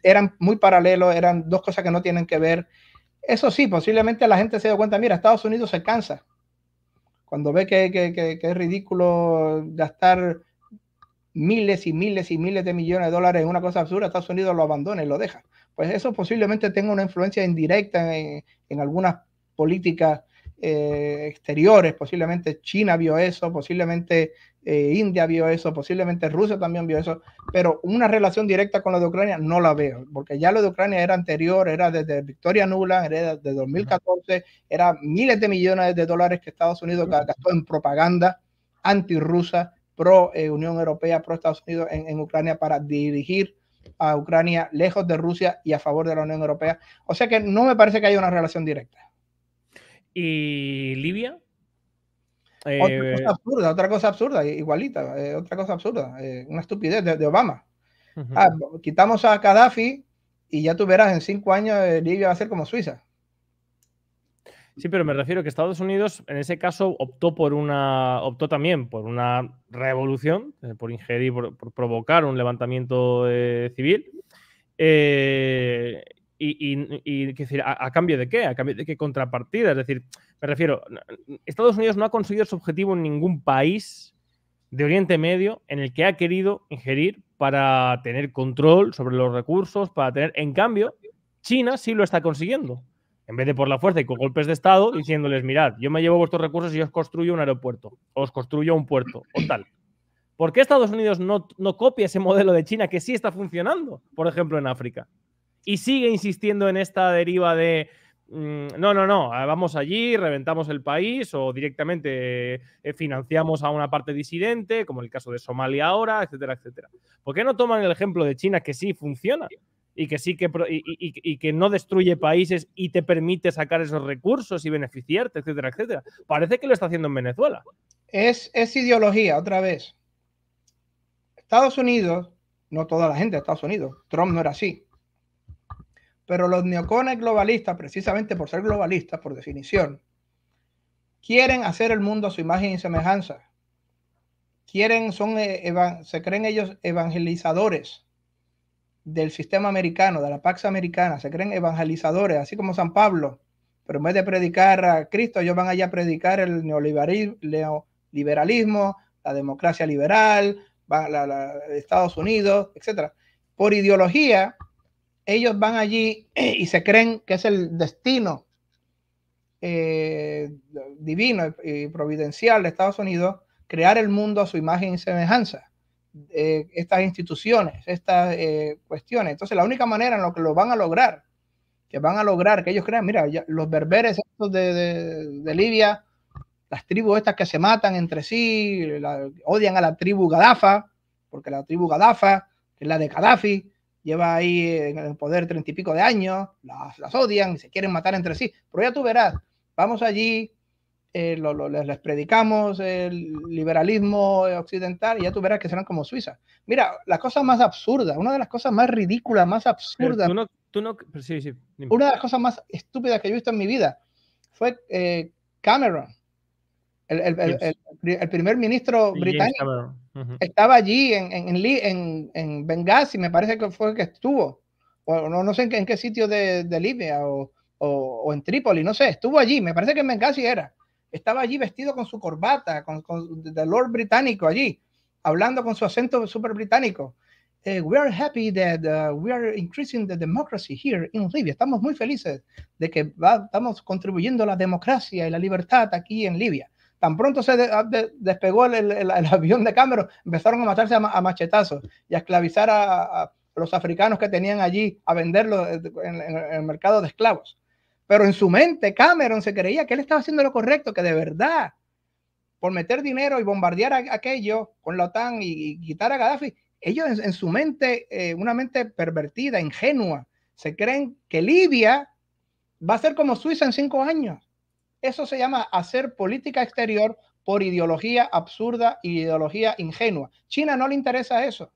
eran muy paralelos, eran dos cosas que no tienen que ver. Eso sí, posiblemente la gente se dio cuenta, mira, Estados Unidos se cansa. Cuando ve que, que, que es ridículo gastar miles y miles y miles de millones de dólares en una cosa absurda, Estados Unidos lo abandona y lo deja. Pues eso posiblemente tenga una influencia indirecta en, algunas políticas eh, exteriores, posiblemente China vio eso, posiblemente eh, India vio eso, posiblemente Rusia también vio eso, pero una relación directa con lo de Ucrania no la veo, porque ya lo de Ucrania era anterior, era desde Victoria Nula, era de 2014, era miles de millones de dólares que Estados Unidos gastó en propaganda antirrusa pro eh, Unión Europea, pro Estados Unidos en, Ucrania para dirigir a Ucrania lejos de Rusia y a favor de la Unión Europea. O sea que no me parece que haya una relación directa. ¿Y Libia? Otra eh, cosa absurda, otra igualita, eh, otra cosa absurda, una estupidez de, Obama. Ah, quitamos a Gaddafi y ya tú verás en cinco años Libia va a ser como Suiza. Sí, pero me refiero que Estados Unidos en ese caso optó por una, optó también por una revolución, eh, por ingerir, por, provocar un levantamiento eh, civil. Eh, y, ¿a, cambio de qué? ¿A cambio de qué contrapartida? Es decir, me refiero, Estados Unidos no ha conseguido su objetivo en ningún país de Oriente Medio en el que ha querido ingerir para tener control sobre los recursos, para tener... En cambio, China sí lo está consiguiendo en vez de por la fuerza y con golpes de Estado, diciéndoles, mirad, yo me llevo vuestros recursos y os construyo un aeropuerto, os construyo un puerto, o tal. ¿Por qué Estados Unidos no, no copia ese modelo de China que sí está funcionando, por ejemplo, en África? Y sigue insistiendo en esta deriva de, mm, no, no, no, ah, vamos allí, reventamos el país o directamente eh, financiamos a una parte disidente, como el caso de Somalia ahora, etcétera, etcétera. ¿Por qué no toman el ejemplo de China que sí funciona? y que sí que y, que no destruye países y te permite sacar esos recursos y beneficiarte, etcétera, etcétera. Parece que lo está haciendo en Venezuela. Es, es ideología, otra vez. Estados Unidos, no toda la gente de Estados Unidos, Trump no era así. Pero los neocones globalistas, precisamente por ser globalistas, por definición, quieren hacer el mundo a su imagen y semejanza. Quieren, son, eh, se creen ellos evangelizadores del sistema americano, de la Pax Americana, se creen evangelizadores, así como San Pablo, pero en vez de predicar a Cristo, ellos van allá a predicar el neoliberalismo, la democracia liberal, la, Estados Unidos, etcétera. Por ideología, ellos van allí y se creen que es el destino eh, divino y providencial de Estados Unidos crear el mundo a su imagen y semejanza. Eh, estas instituciones, estas eh, cuestiones. Entonces, la única manera en la que lo van a lograr, que van a lograr que ellos crean, mira, los berberes de, Libia, las tribus estas que se matan entre sí, odian a la tribu Gaddafa, porque la tribu Gaddafa, que es la de Gaddafi, lleva ahí en el poder treinta y pico de años, las, las odian y se quieren matar entre sí. Pero ya tú verás, vamos allí, eh, les, predicamos el liberalismo occidental y ya tú verás que serán como Suiza. Mira, la cosa más absurda, una de las cosas más ridículas, más absurdas. una de las cosas más estúpidas que yo he visto en mi vida fue eh, Cameron, el, el, el, primer ministro británico. Estaba allí en, en, en, en, Benghazi, me parece que fue que estuvo. O no, no sé en qué, sitio de, de Libia o, o, o en Trípoli, no sé, estuvo allí, me parece que en Benghazi era estaba allí vestido con su corbata, con, el Lord británico allí, hablando con su acento súper británico. Eh, we are happy that uh, we are increasing the democracy here in Libya. Estamos muy felices de que estamos contribuyendo a la democracia y la libertad aquí en Libia. Tan pronto se ah, despegó el, avión de Cameron, empezaron a matarse a, machetazos y a esclavizar a, los africanos que tenían allí a venderlo eh, en el mercado de esclavos. Pero en su mente Cameron se creía que él estaba haciendo lo correcto, que de verdad, por meter dinero y bombardear aquello con la OTAN y, quitar a Gaddafi, ellos en, su mente, eh, una mente pervertida, ingenua, se creen que Libia va a ser como Suiza en cinco años. Eso se llama hacer política exterior por ideología absurda y ideología ingenua. China no le interesa eso.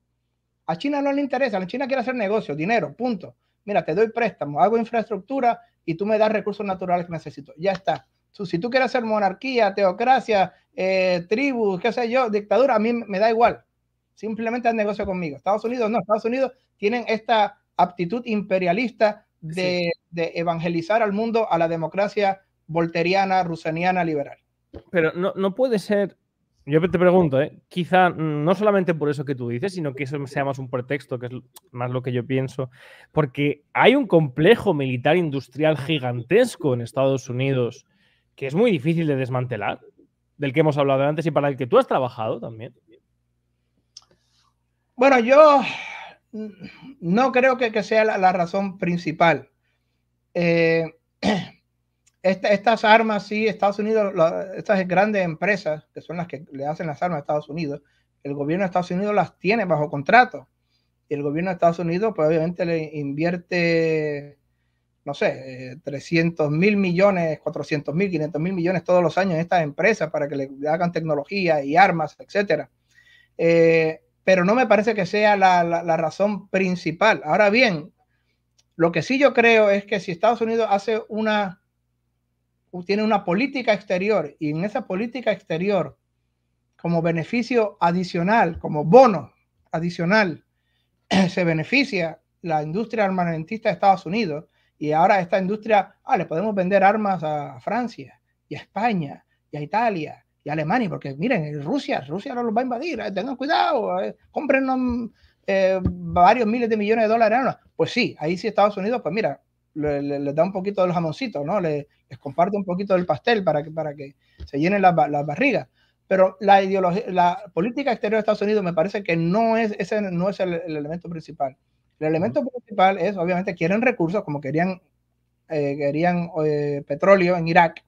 A China no le interesa. A China quiere hacer negocio, dinero, punto. Mira, te doy préstamo, hago infraestructura y tú me das recursos naturales que necesito. Ya está. Si tú quieres hacer monarquía, teocracia, eh, tribu, tribus, qué sé yo, dictadura, a mí me da igual. Simplemente haz negocio conmigo. Estados Unidos no, Estados Unidos tienen esta aptitud imperialista de, evangelizar al mundo a la democracia volteriana, rusaniana, liberal. Pero no, no puede ser yo te pregunto, ¿eh? quizá no solamente por eso que tú dices, sino que eso sea más un pretexto, que es más lo que yo pienso, porque hay un complejo militar industrial gigantesco en Estados Unidos que es muy difícil de desmantelar, del que hemos hablado antes y para el que tú has trabajado también. Bueno, yo no creo que, sea la, la razón principal. Eh, estas armas, sí, Estados Unidos, estas grandes empresas que son las que le hacen las armas a Estados Unidos, el gobierno de Estados Unidos las tiene bajo contrato. Y el gobierno de Estados Unidos, pues obviamente le invierte, no sé, 300 eh, mil millones, 400 mil, 500 mil millones todos los años en estas empresas para que le, hagan tecnología y armas, etcétera. Eh, pero no me parece que sea la, razón principal. Ahora bien, lo que sí yo creo es que si Estados Unidos hace una tiene una política exterior y en esa política exterior, como beneficio adicional, como bono adicional, se beneficia la industria armamentista de Estados Unidos y ahora esta industria, ah, le podemos vender armas a Francia y a España y a Italia y a Alemania, porque miren, Rusia, Rusia no los va a invadir, eh, tengan cuidado, eh, compren eh, varios miles de millones de dólares. Pues sí, ahí sí Estados Unidos, pues mira, les le da un poquito los jamoncito, ¿no? Les, les comparte un poquito del pastel para que, para que se llenen las, las barrigas. Pero la, ideología, la política exterior de Estados Unidos me parece que no es, ese no es el, elemento principal. El elemento principal es, obviamente, quieren recursos como querían, eh, querían eh, petróleo en Irak,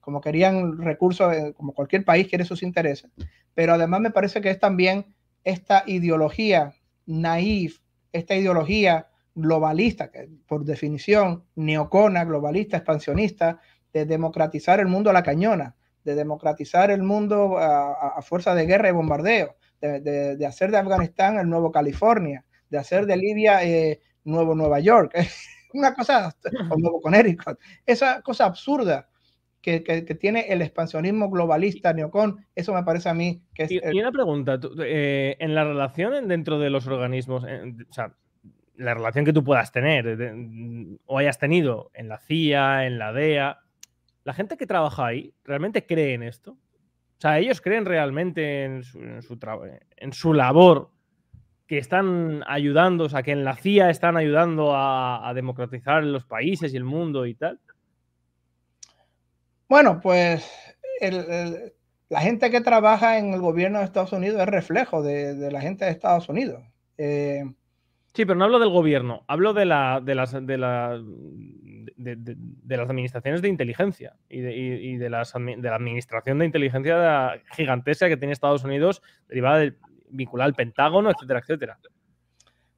como querían recursos, eh, como cualquier país quiere sus intereses. Pero además me parece que es también esta ideología naif, esta ideología globalista, que por definición, neocona, globalista, expansionista, de democratizar el mundo a la cañona, de democratizar el mundo a, fuerza de guerra y bombardeo, de, hacer de Afganistán el nuevo California, de hacer de Libia el eh, nuevo Nueva York, una cosa, con nuevo esa cosa absurda. Que, tiene el expansionismo globalista neocon, eso me parece a mí que es... Y, una pregunta, eh, en la relación dentro de los organismos, o sea, la relación que tú puedas tener o hayas tenido en la CIA, en la DEA, la gente que trabaja ahí realmente cree en esto. O sea, ellos creen realmente en su, en su, en su labor, que están ayudando, o sea, que en la CIA están ayudando a, democratizar los países y el mundo y tal. Bueno, pues la gente que trabaja en el gobierno de Estados Unidos es reflejo de, la gente de Estados Unidos. Eh, Sí, pero no hablo del gobierno, hablo de, la, de, las, de, la, de, las administraciones de inteligencia y, de, la administración de inteligencia gigantesca que tiene Estados Unidos derivada vinculada al Pentágono, etcétera, etcétera.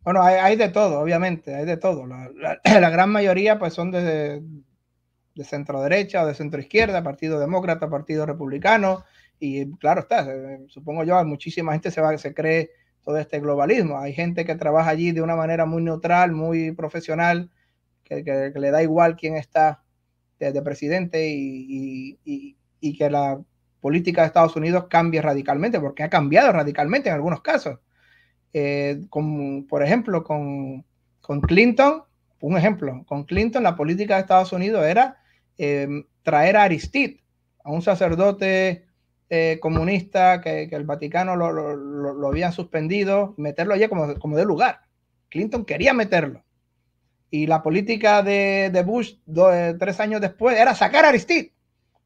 Bueno, hay, de todo, obviamente, hay de todo. La, gran mayoría pues son de, de centro derecha o de centro izquierda, Partido Demócrata, Partido Republicano, y claro está, supongo yo, muchísima gente se, va, se cree todo este globalismo. Hay gente que trabaja allí de una manera muy neutral, muy profesional, que, le da igual quién está de, presidente y, que la política de Estados Unidos cambie radicalmente, porque ha cambiado radicalmente en algunos casos. Eh, por ejemplo, con, Clinton, un ejemplo, con Clinton la política de Estados Unidos era eh, traer a Aristide, a un sacerdote eh, comunista que, que, el Vaticano lo, lo, lo, habían suspendido, meterlo allí como, como de lugar. Clinton quería meterlo. Y la política de, de Bush eh, tres años después era sacar a Aristide.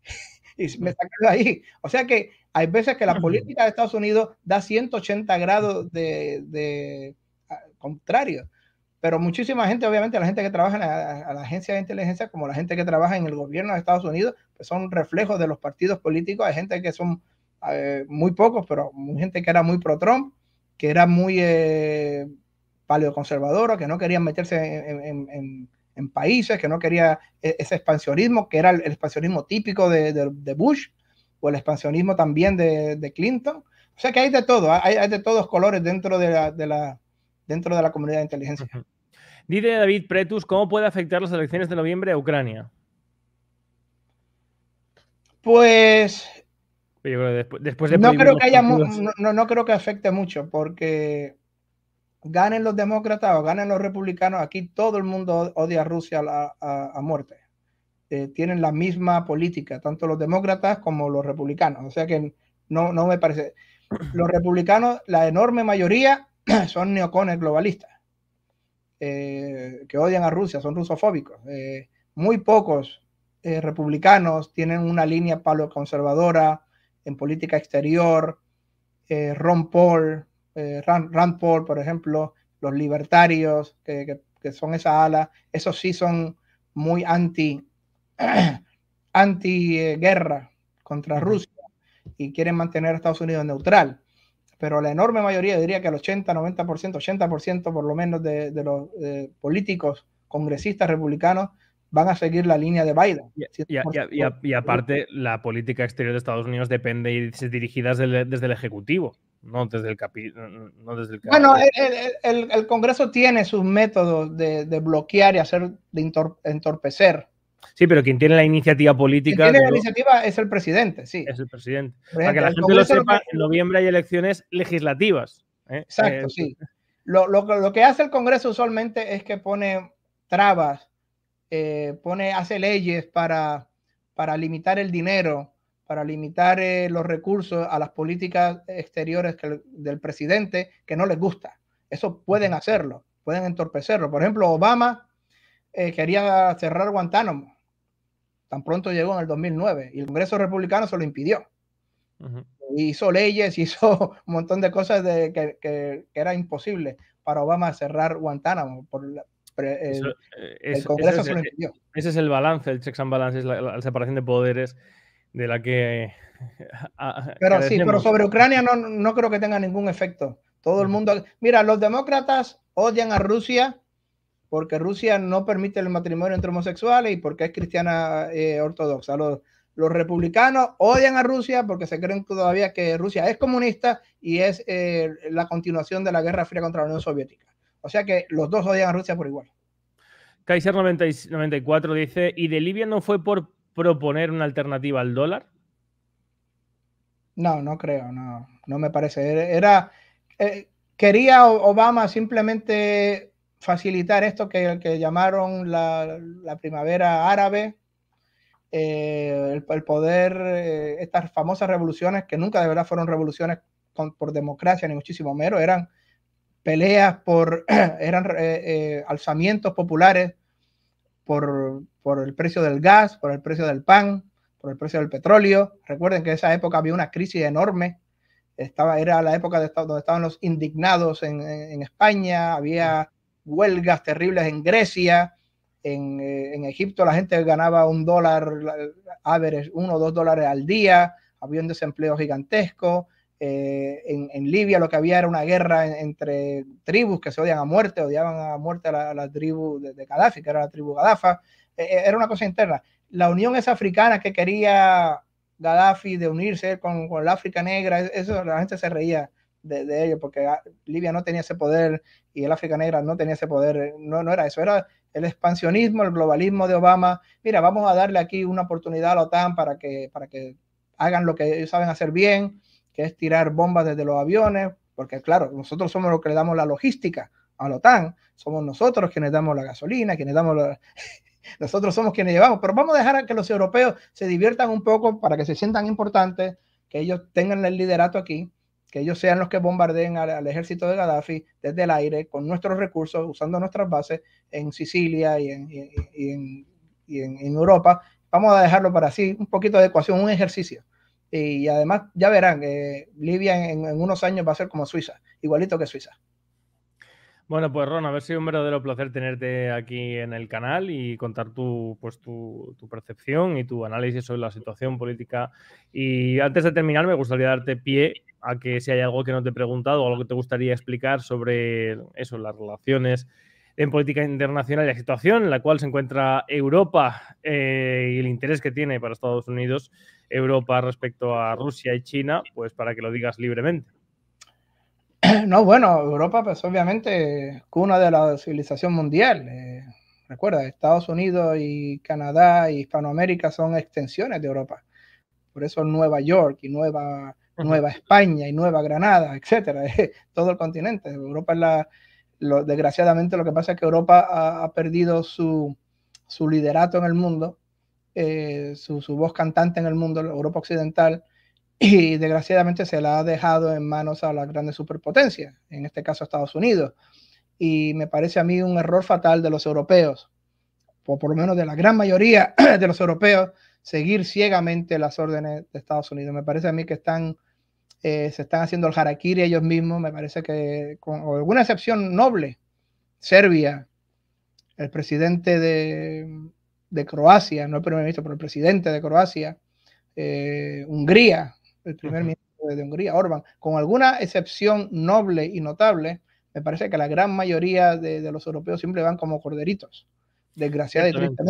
y me ahí. O sea que hay veces que la política de Estados Unidos da 180 grados de, de contrario pero muchísima gente, obviamente, la gente que trabaja en la, agencia de inteligencia, como la gente que trabaja en el gobierno de Estados Unidos, pues son reflejos de los partidos políticos. Hay gente que son eh, muy pocos, pero gente que era muy pro-Trump, que era muy eh, paleoconservador, que no quería meterse en, países, que no quería e, ese expansionismo, que era el, expansionismo típico de, Bush o el expansionismo también de, Clinton. O sea que hay de todo, hay, de todos colores dentro de la dentro de la comunidad de inteligencia. Dice David Pretus, ¿cómo puede afectar las elecciones de noviembre a Ucrania? Pues... no, creo que creo que afecte mucho, porque ganen los demócratas o ganen los republicanos, aquí todo el mundo odia a Rusia a, muerte. Eh, tienen la misma política, tanto los demócratas como los republicanos. O sea que no, no me parece. Los republicanos, la enorme mayoría, son neocones globalistas, eh, que odian a Rusia, son rusofóbicos. Eh, muy pocos eh, republicanos tienen una línea paloconservadora en política exterior. Ron Paul, Paul, por ejemplo, los libertarios, que, son esa ala, esos sí son muy anti, anti guerra contra Rusia y quieren mantener a Estados Unidos neutral pero la enorme mayoría, diría que el 80, 90%, 80% por lo menos de, de los políticos congresistas republicanos van a seguir la línea de Biden. Y, aparte, la política exterior de Estados Unidos depende y es dirigida desde, el, Ejecutivo, no desde el, capítulo. no el Bueno, el, el, Congreso tiene sus métodos de, de bloquear y hacer, de entorpecer Sí, pero quien tiene la iniciativa política. Quien tiene la iniciativa es el presidente, sí. Es el presidente. Para que la gente lo sepa, en noviembre hay elecciones legislativas. ¿eh? Exacto, eh, sí. Lo, lo, que hace el Congreso usualmente es que pone trabas, eh, pone, hace leyes para, para limitar el dinero, para limitar los recursos a las políticas exteriores del presidente que no les gusta. Eso pueden hacerlo, pueden entorpecerlo. Por ejemplo, Obama quería cerrar Guantánamo tan pronto llegó en el 2009 y el Congreso Republicano se lo impidió. Hizo leyes, hizo un montón de cosas de, que, era imposible para Obama cerrar Guantánamo. Por el, eh, Congreso se lo impidió. Ese es el balance, el checks and balances, la, la, separación de poderes de la que... pero sí, pero sobre Ucrania no, no creo que tenga ningún efecto. Todo el mundo... Mira, los demócratas odian a Rusia porque Rusia no permite el matrimonio entre homosexuales y porque es cristiana eh, ortodoxa. Los, republicanos odian a Rusia porque se creen todavía que Rusia es comunista y es eh, la continuación de la Guerra Fría contra la Unión Soviética. O sea que los dos odian a Rusia por igual. Kaiser 94 dice, ¿y de Libia no fue por proponer una alternativa al dólar? No, no creo, no, no me parece. Era, eh, quería Obama simplemente facilitar esto que, que llamaron la, la, primavera árabe, eh, el, poder, eh, estas famosas revoluciones que nunca de verdad fueron revoluciones por democracia ni muchísimo menos, eran peleas por, eran eh, alzamientos populares por, por el precio del gas, por el precio del pan, por el precio del petróleo. Recuerden que en esa época había una crisis enorme estaba, era la época de, donde estaban los indignados en, en España, había huelgas terribles en Grecia, eh, en, Egipto la gente ganaba un dólar, average, uno o dos dólares al día, había un desempleo gigantesco. Eh, en, Libia lo que había era una guerra entre tribus que se odian a muerte, odiaban a muerte a la, tribu de, de, Gaddafi, que era la tribu Gaddafa. Eh, era una cosa interna. La unión es africana que quería Gaddafi de unirse con, con África Negra, eso la gente se reía de, ellos, porque ah, Libia no tenía ese poder y el África Negra no tenía ese poder, no, no era eso, era el expansionismo, el globalismo de Obama. Mira, vamos a darle aquí una oportunidad a la OTAN para que, para que hagan lo que ellos saben hacer bien, que es tirar bombas desde los aviones, porque claro, nosotros somos los que le damos la logística a la OTAN, somos nosotros quienes damos la gasolina, quienes damos Nosotros somos quienes llevamos, pero vamos a dejar a que los europeos se diviertan un poco para que se sientan importantes, que ellos tengan el liderato aquí que ellos sean los que bombardeen al, ejército de Gaddafi desde el aire con nuestros recursos, usando nuestras bases en Sicilia y en, y, en, y en, Europa. Vamos a dejarlo para así, un poquito de ecuación, un ejercicio. Y además, ya verán, eh, Libia en unos años va a ser como Suiza, igualito que Suiza. Bueno, pues Ron, a ver si un verdadero placer tenerte aquí en el canal y contar tu, pues, tu, percepción y tu análisis sobre la situación política. Y antes de terminar, me gustaría darte pie a que si hay algo que no te he preguntado o algo que te gustaría explicar sobre eso, las relaciones en política internacional y la situación en la cual se encuentra Europa eh, y el interés que tiene para Estados Unidos Europa respecto a Rusia y China, pues para que lo digas libremente. No, bueno, Europa, pues obviamente, cuna de la civilización mundial. Eh, recuerda, Estados Unidos y Canadá y Hispanoamérica son extensiones de Europa. Por eso Nueva York y Nueva, Nueva España y Nueva Granada, etcétera, todo el continente. Europa es la. desgraciadamente, lo que pasa es que Europa ha, perdido su, su liderato en el mundo, eh, su, su, voz cantante en el mundo, Europa Occidental y desgraciadamente se la ha dejado en manos a las grandes superpotencias, en este caso Estados Unidos. Y me parece a mí un error fatal de los europeos, o por lo menos de la gran mayoría de los europeos, seguir ciegamente las órdenes de Estados Unidos. Me parece a mí que están, eh, se están haciendo el harakiri ellos mismos, me parece que con alguna excepción noble, Serbia, el presidente de, Croacia, no el primer ministro, pero el presidente de Croacia, eh, Hungría, el primer ministro de Hungría, Orbán, con alguna excepción noble y notable, me parece que la gran mayoría de, los europeos siempre van como corderitos, desgraciadamente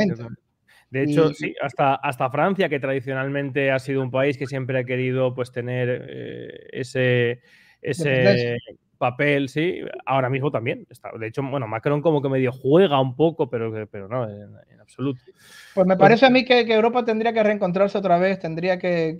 De hecho, sí, hasta, hasta Francia, que tradicionalmente ha sido un país que siempre ha querido pues, tener eh, ese, ese papel, sí, ahora mismo también. De hecho, bueno, Macron como que medio juega un poco, pero, pero no, en, absoluto. Pues me parece a mí que, Europa tendría que reencontrarse otra vez, tendría que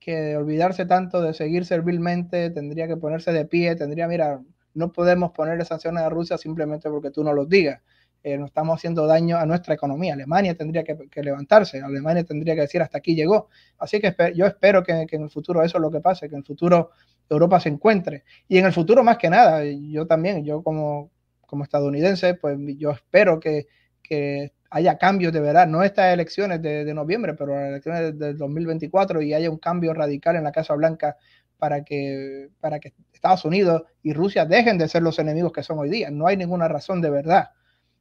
que olvidarse tanto de seguir servilmente, tendría que ponerse de pie, tendría, mira, no podemos ponerle sanciones a Rusia simplemente porque tú no lo digas. Eh, nos estamos haciendo daño a nuestra economía. Alemania tendría que, levantarse, Alemania tendría que decir hasta aquí llegó. Así que yo espero que, en el futuro eso es lo que pase, que en el futuro Europa se encuentre. Y en el futuro más que nada, yo también, yo como, como estadounidense, pues yo espero que que haya cambios de verdad, no estas elecciones de, noviembre, pero las elecciones del 2024 y haya un cambio radical en la Casa Blanca para que, para que Estados Unidos y Rusia dejen de ser los enemigos que son hoy día. No hay ninguna razón de verdad,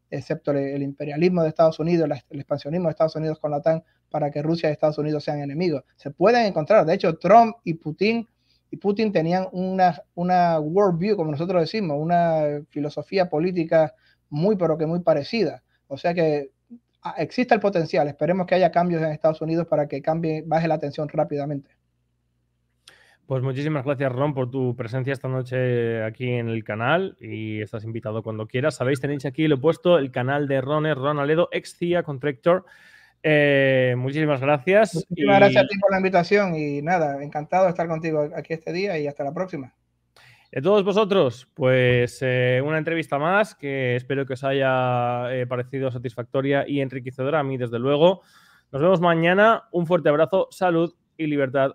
excepto el, imperialismo de Estados Unidos, el expansionismo de Estados Unidos con la OTAN, para que Rusia y Estados Unidos sean enemigos. Se pueden encontrar, de hecho, Trump y Putin y Putin tenían una, una worldview, como nosotros decimos, una filosofía política muy, pero que muy parecida. O sea que ah, existe el potencial. Esperemos que haya cambios en Estados Unidos para que cambie, baje la atención rápidamente. Pues muchísimas gracias, Ron, por tu presencia esta noche aquí en el canal y estás invitado cuando quieras. Sabéis, tenéis aquí, lo he puesto, el canal de Ron Ron Aledo, ex CIA Contractor. Eh, muchísimas gracias. Muchísimas gracias a ti por la invitación y nada, encantado de estar contigo aquí este día y hasta la próxima. De todos vosotros, pues eh, una entrevista más que espero que os haya eh, parecido satisfactoria y enriquecedora a mí, desde luego. Nos vemos mañana. Un fuerte abrazo, salud y libertad.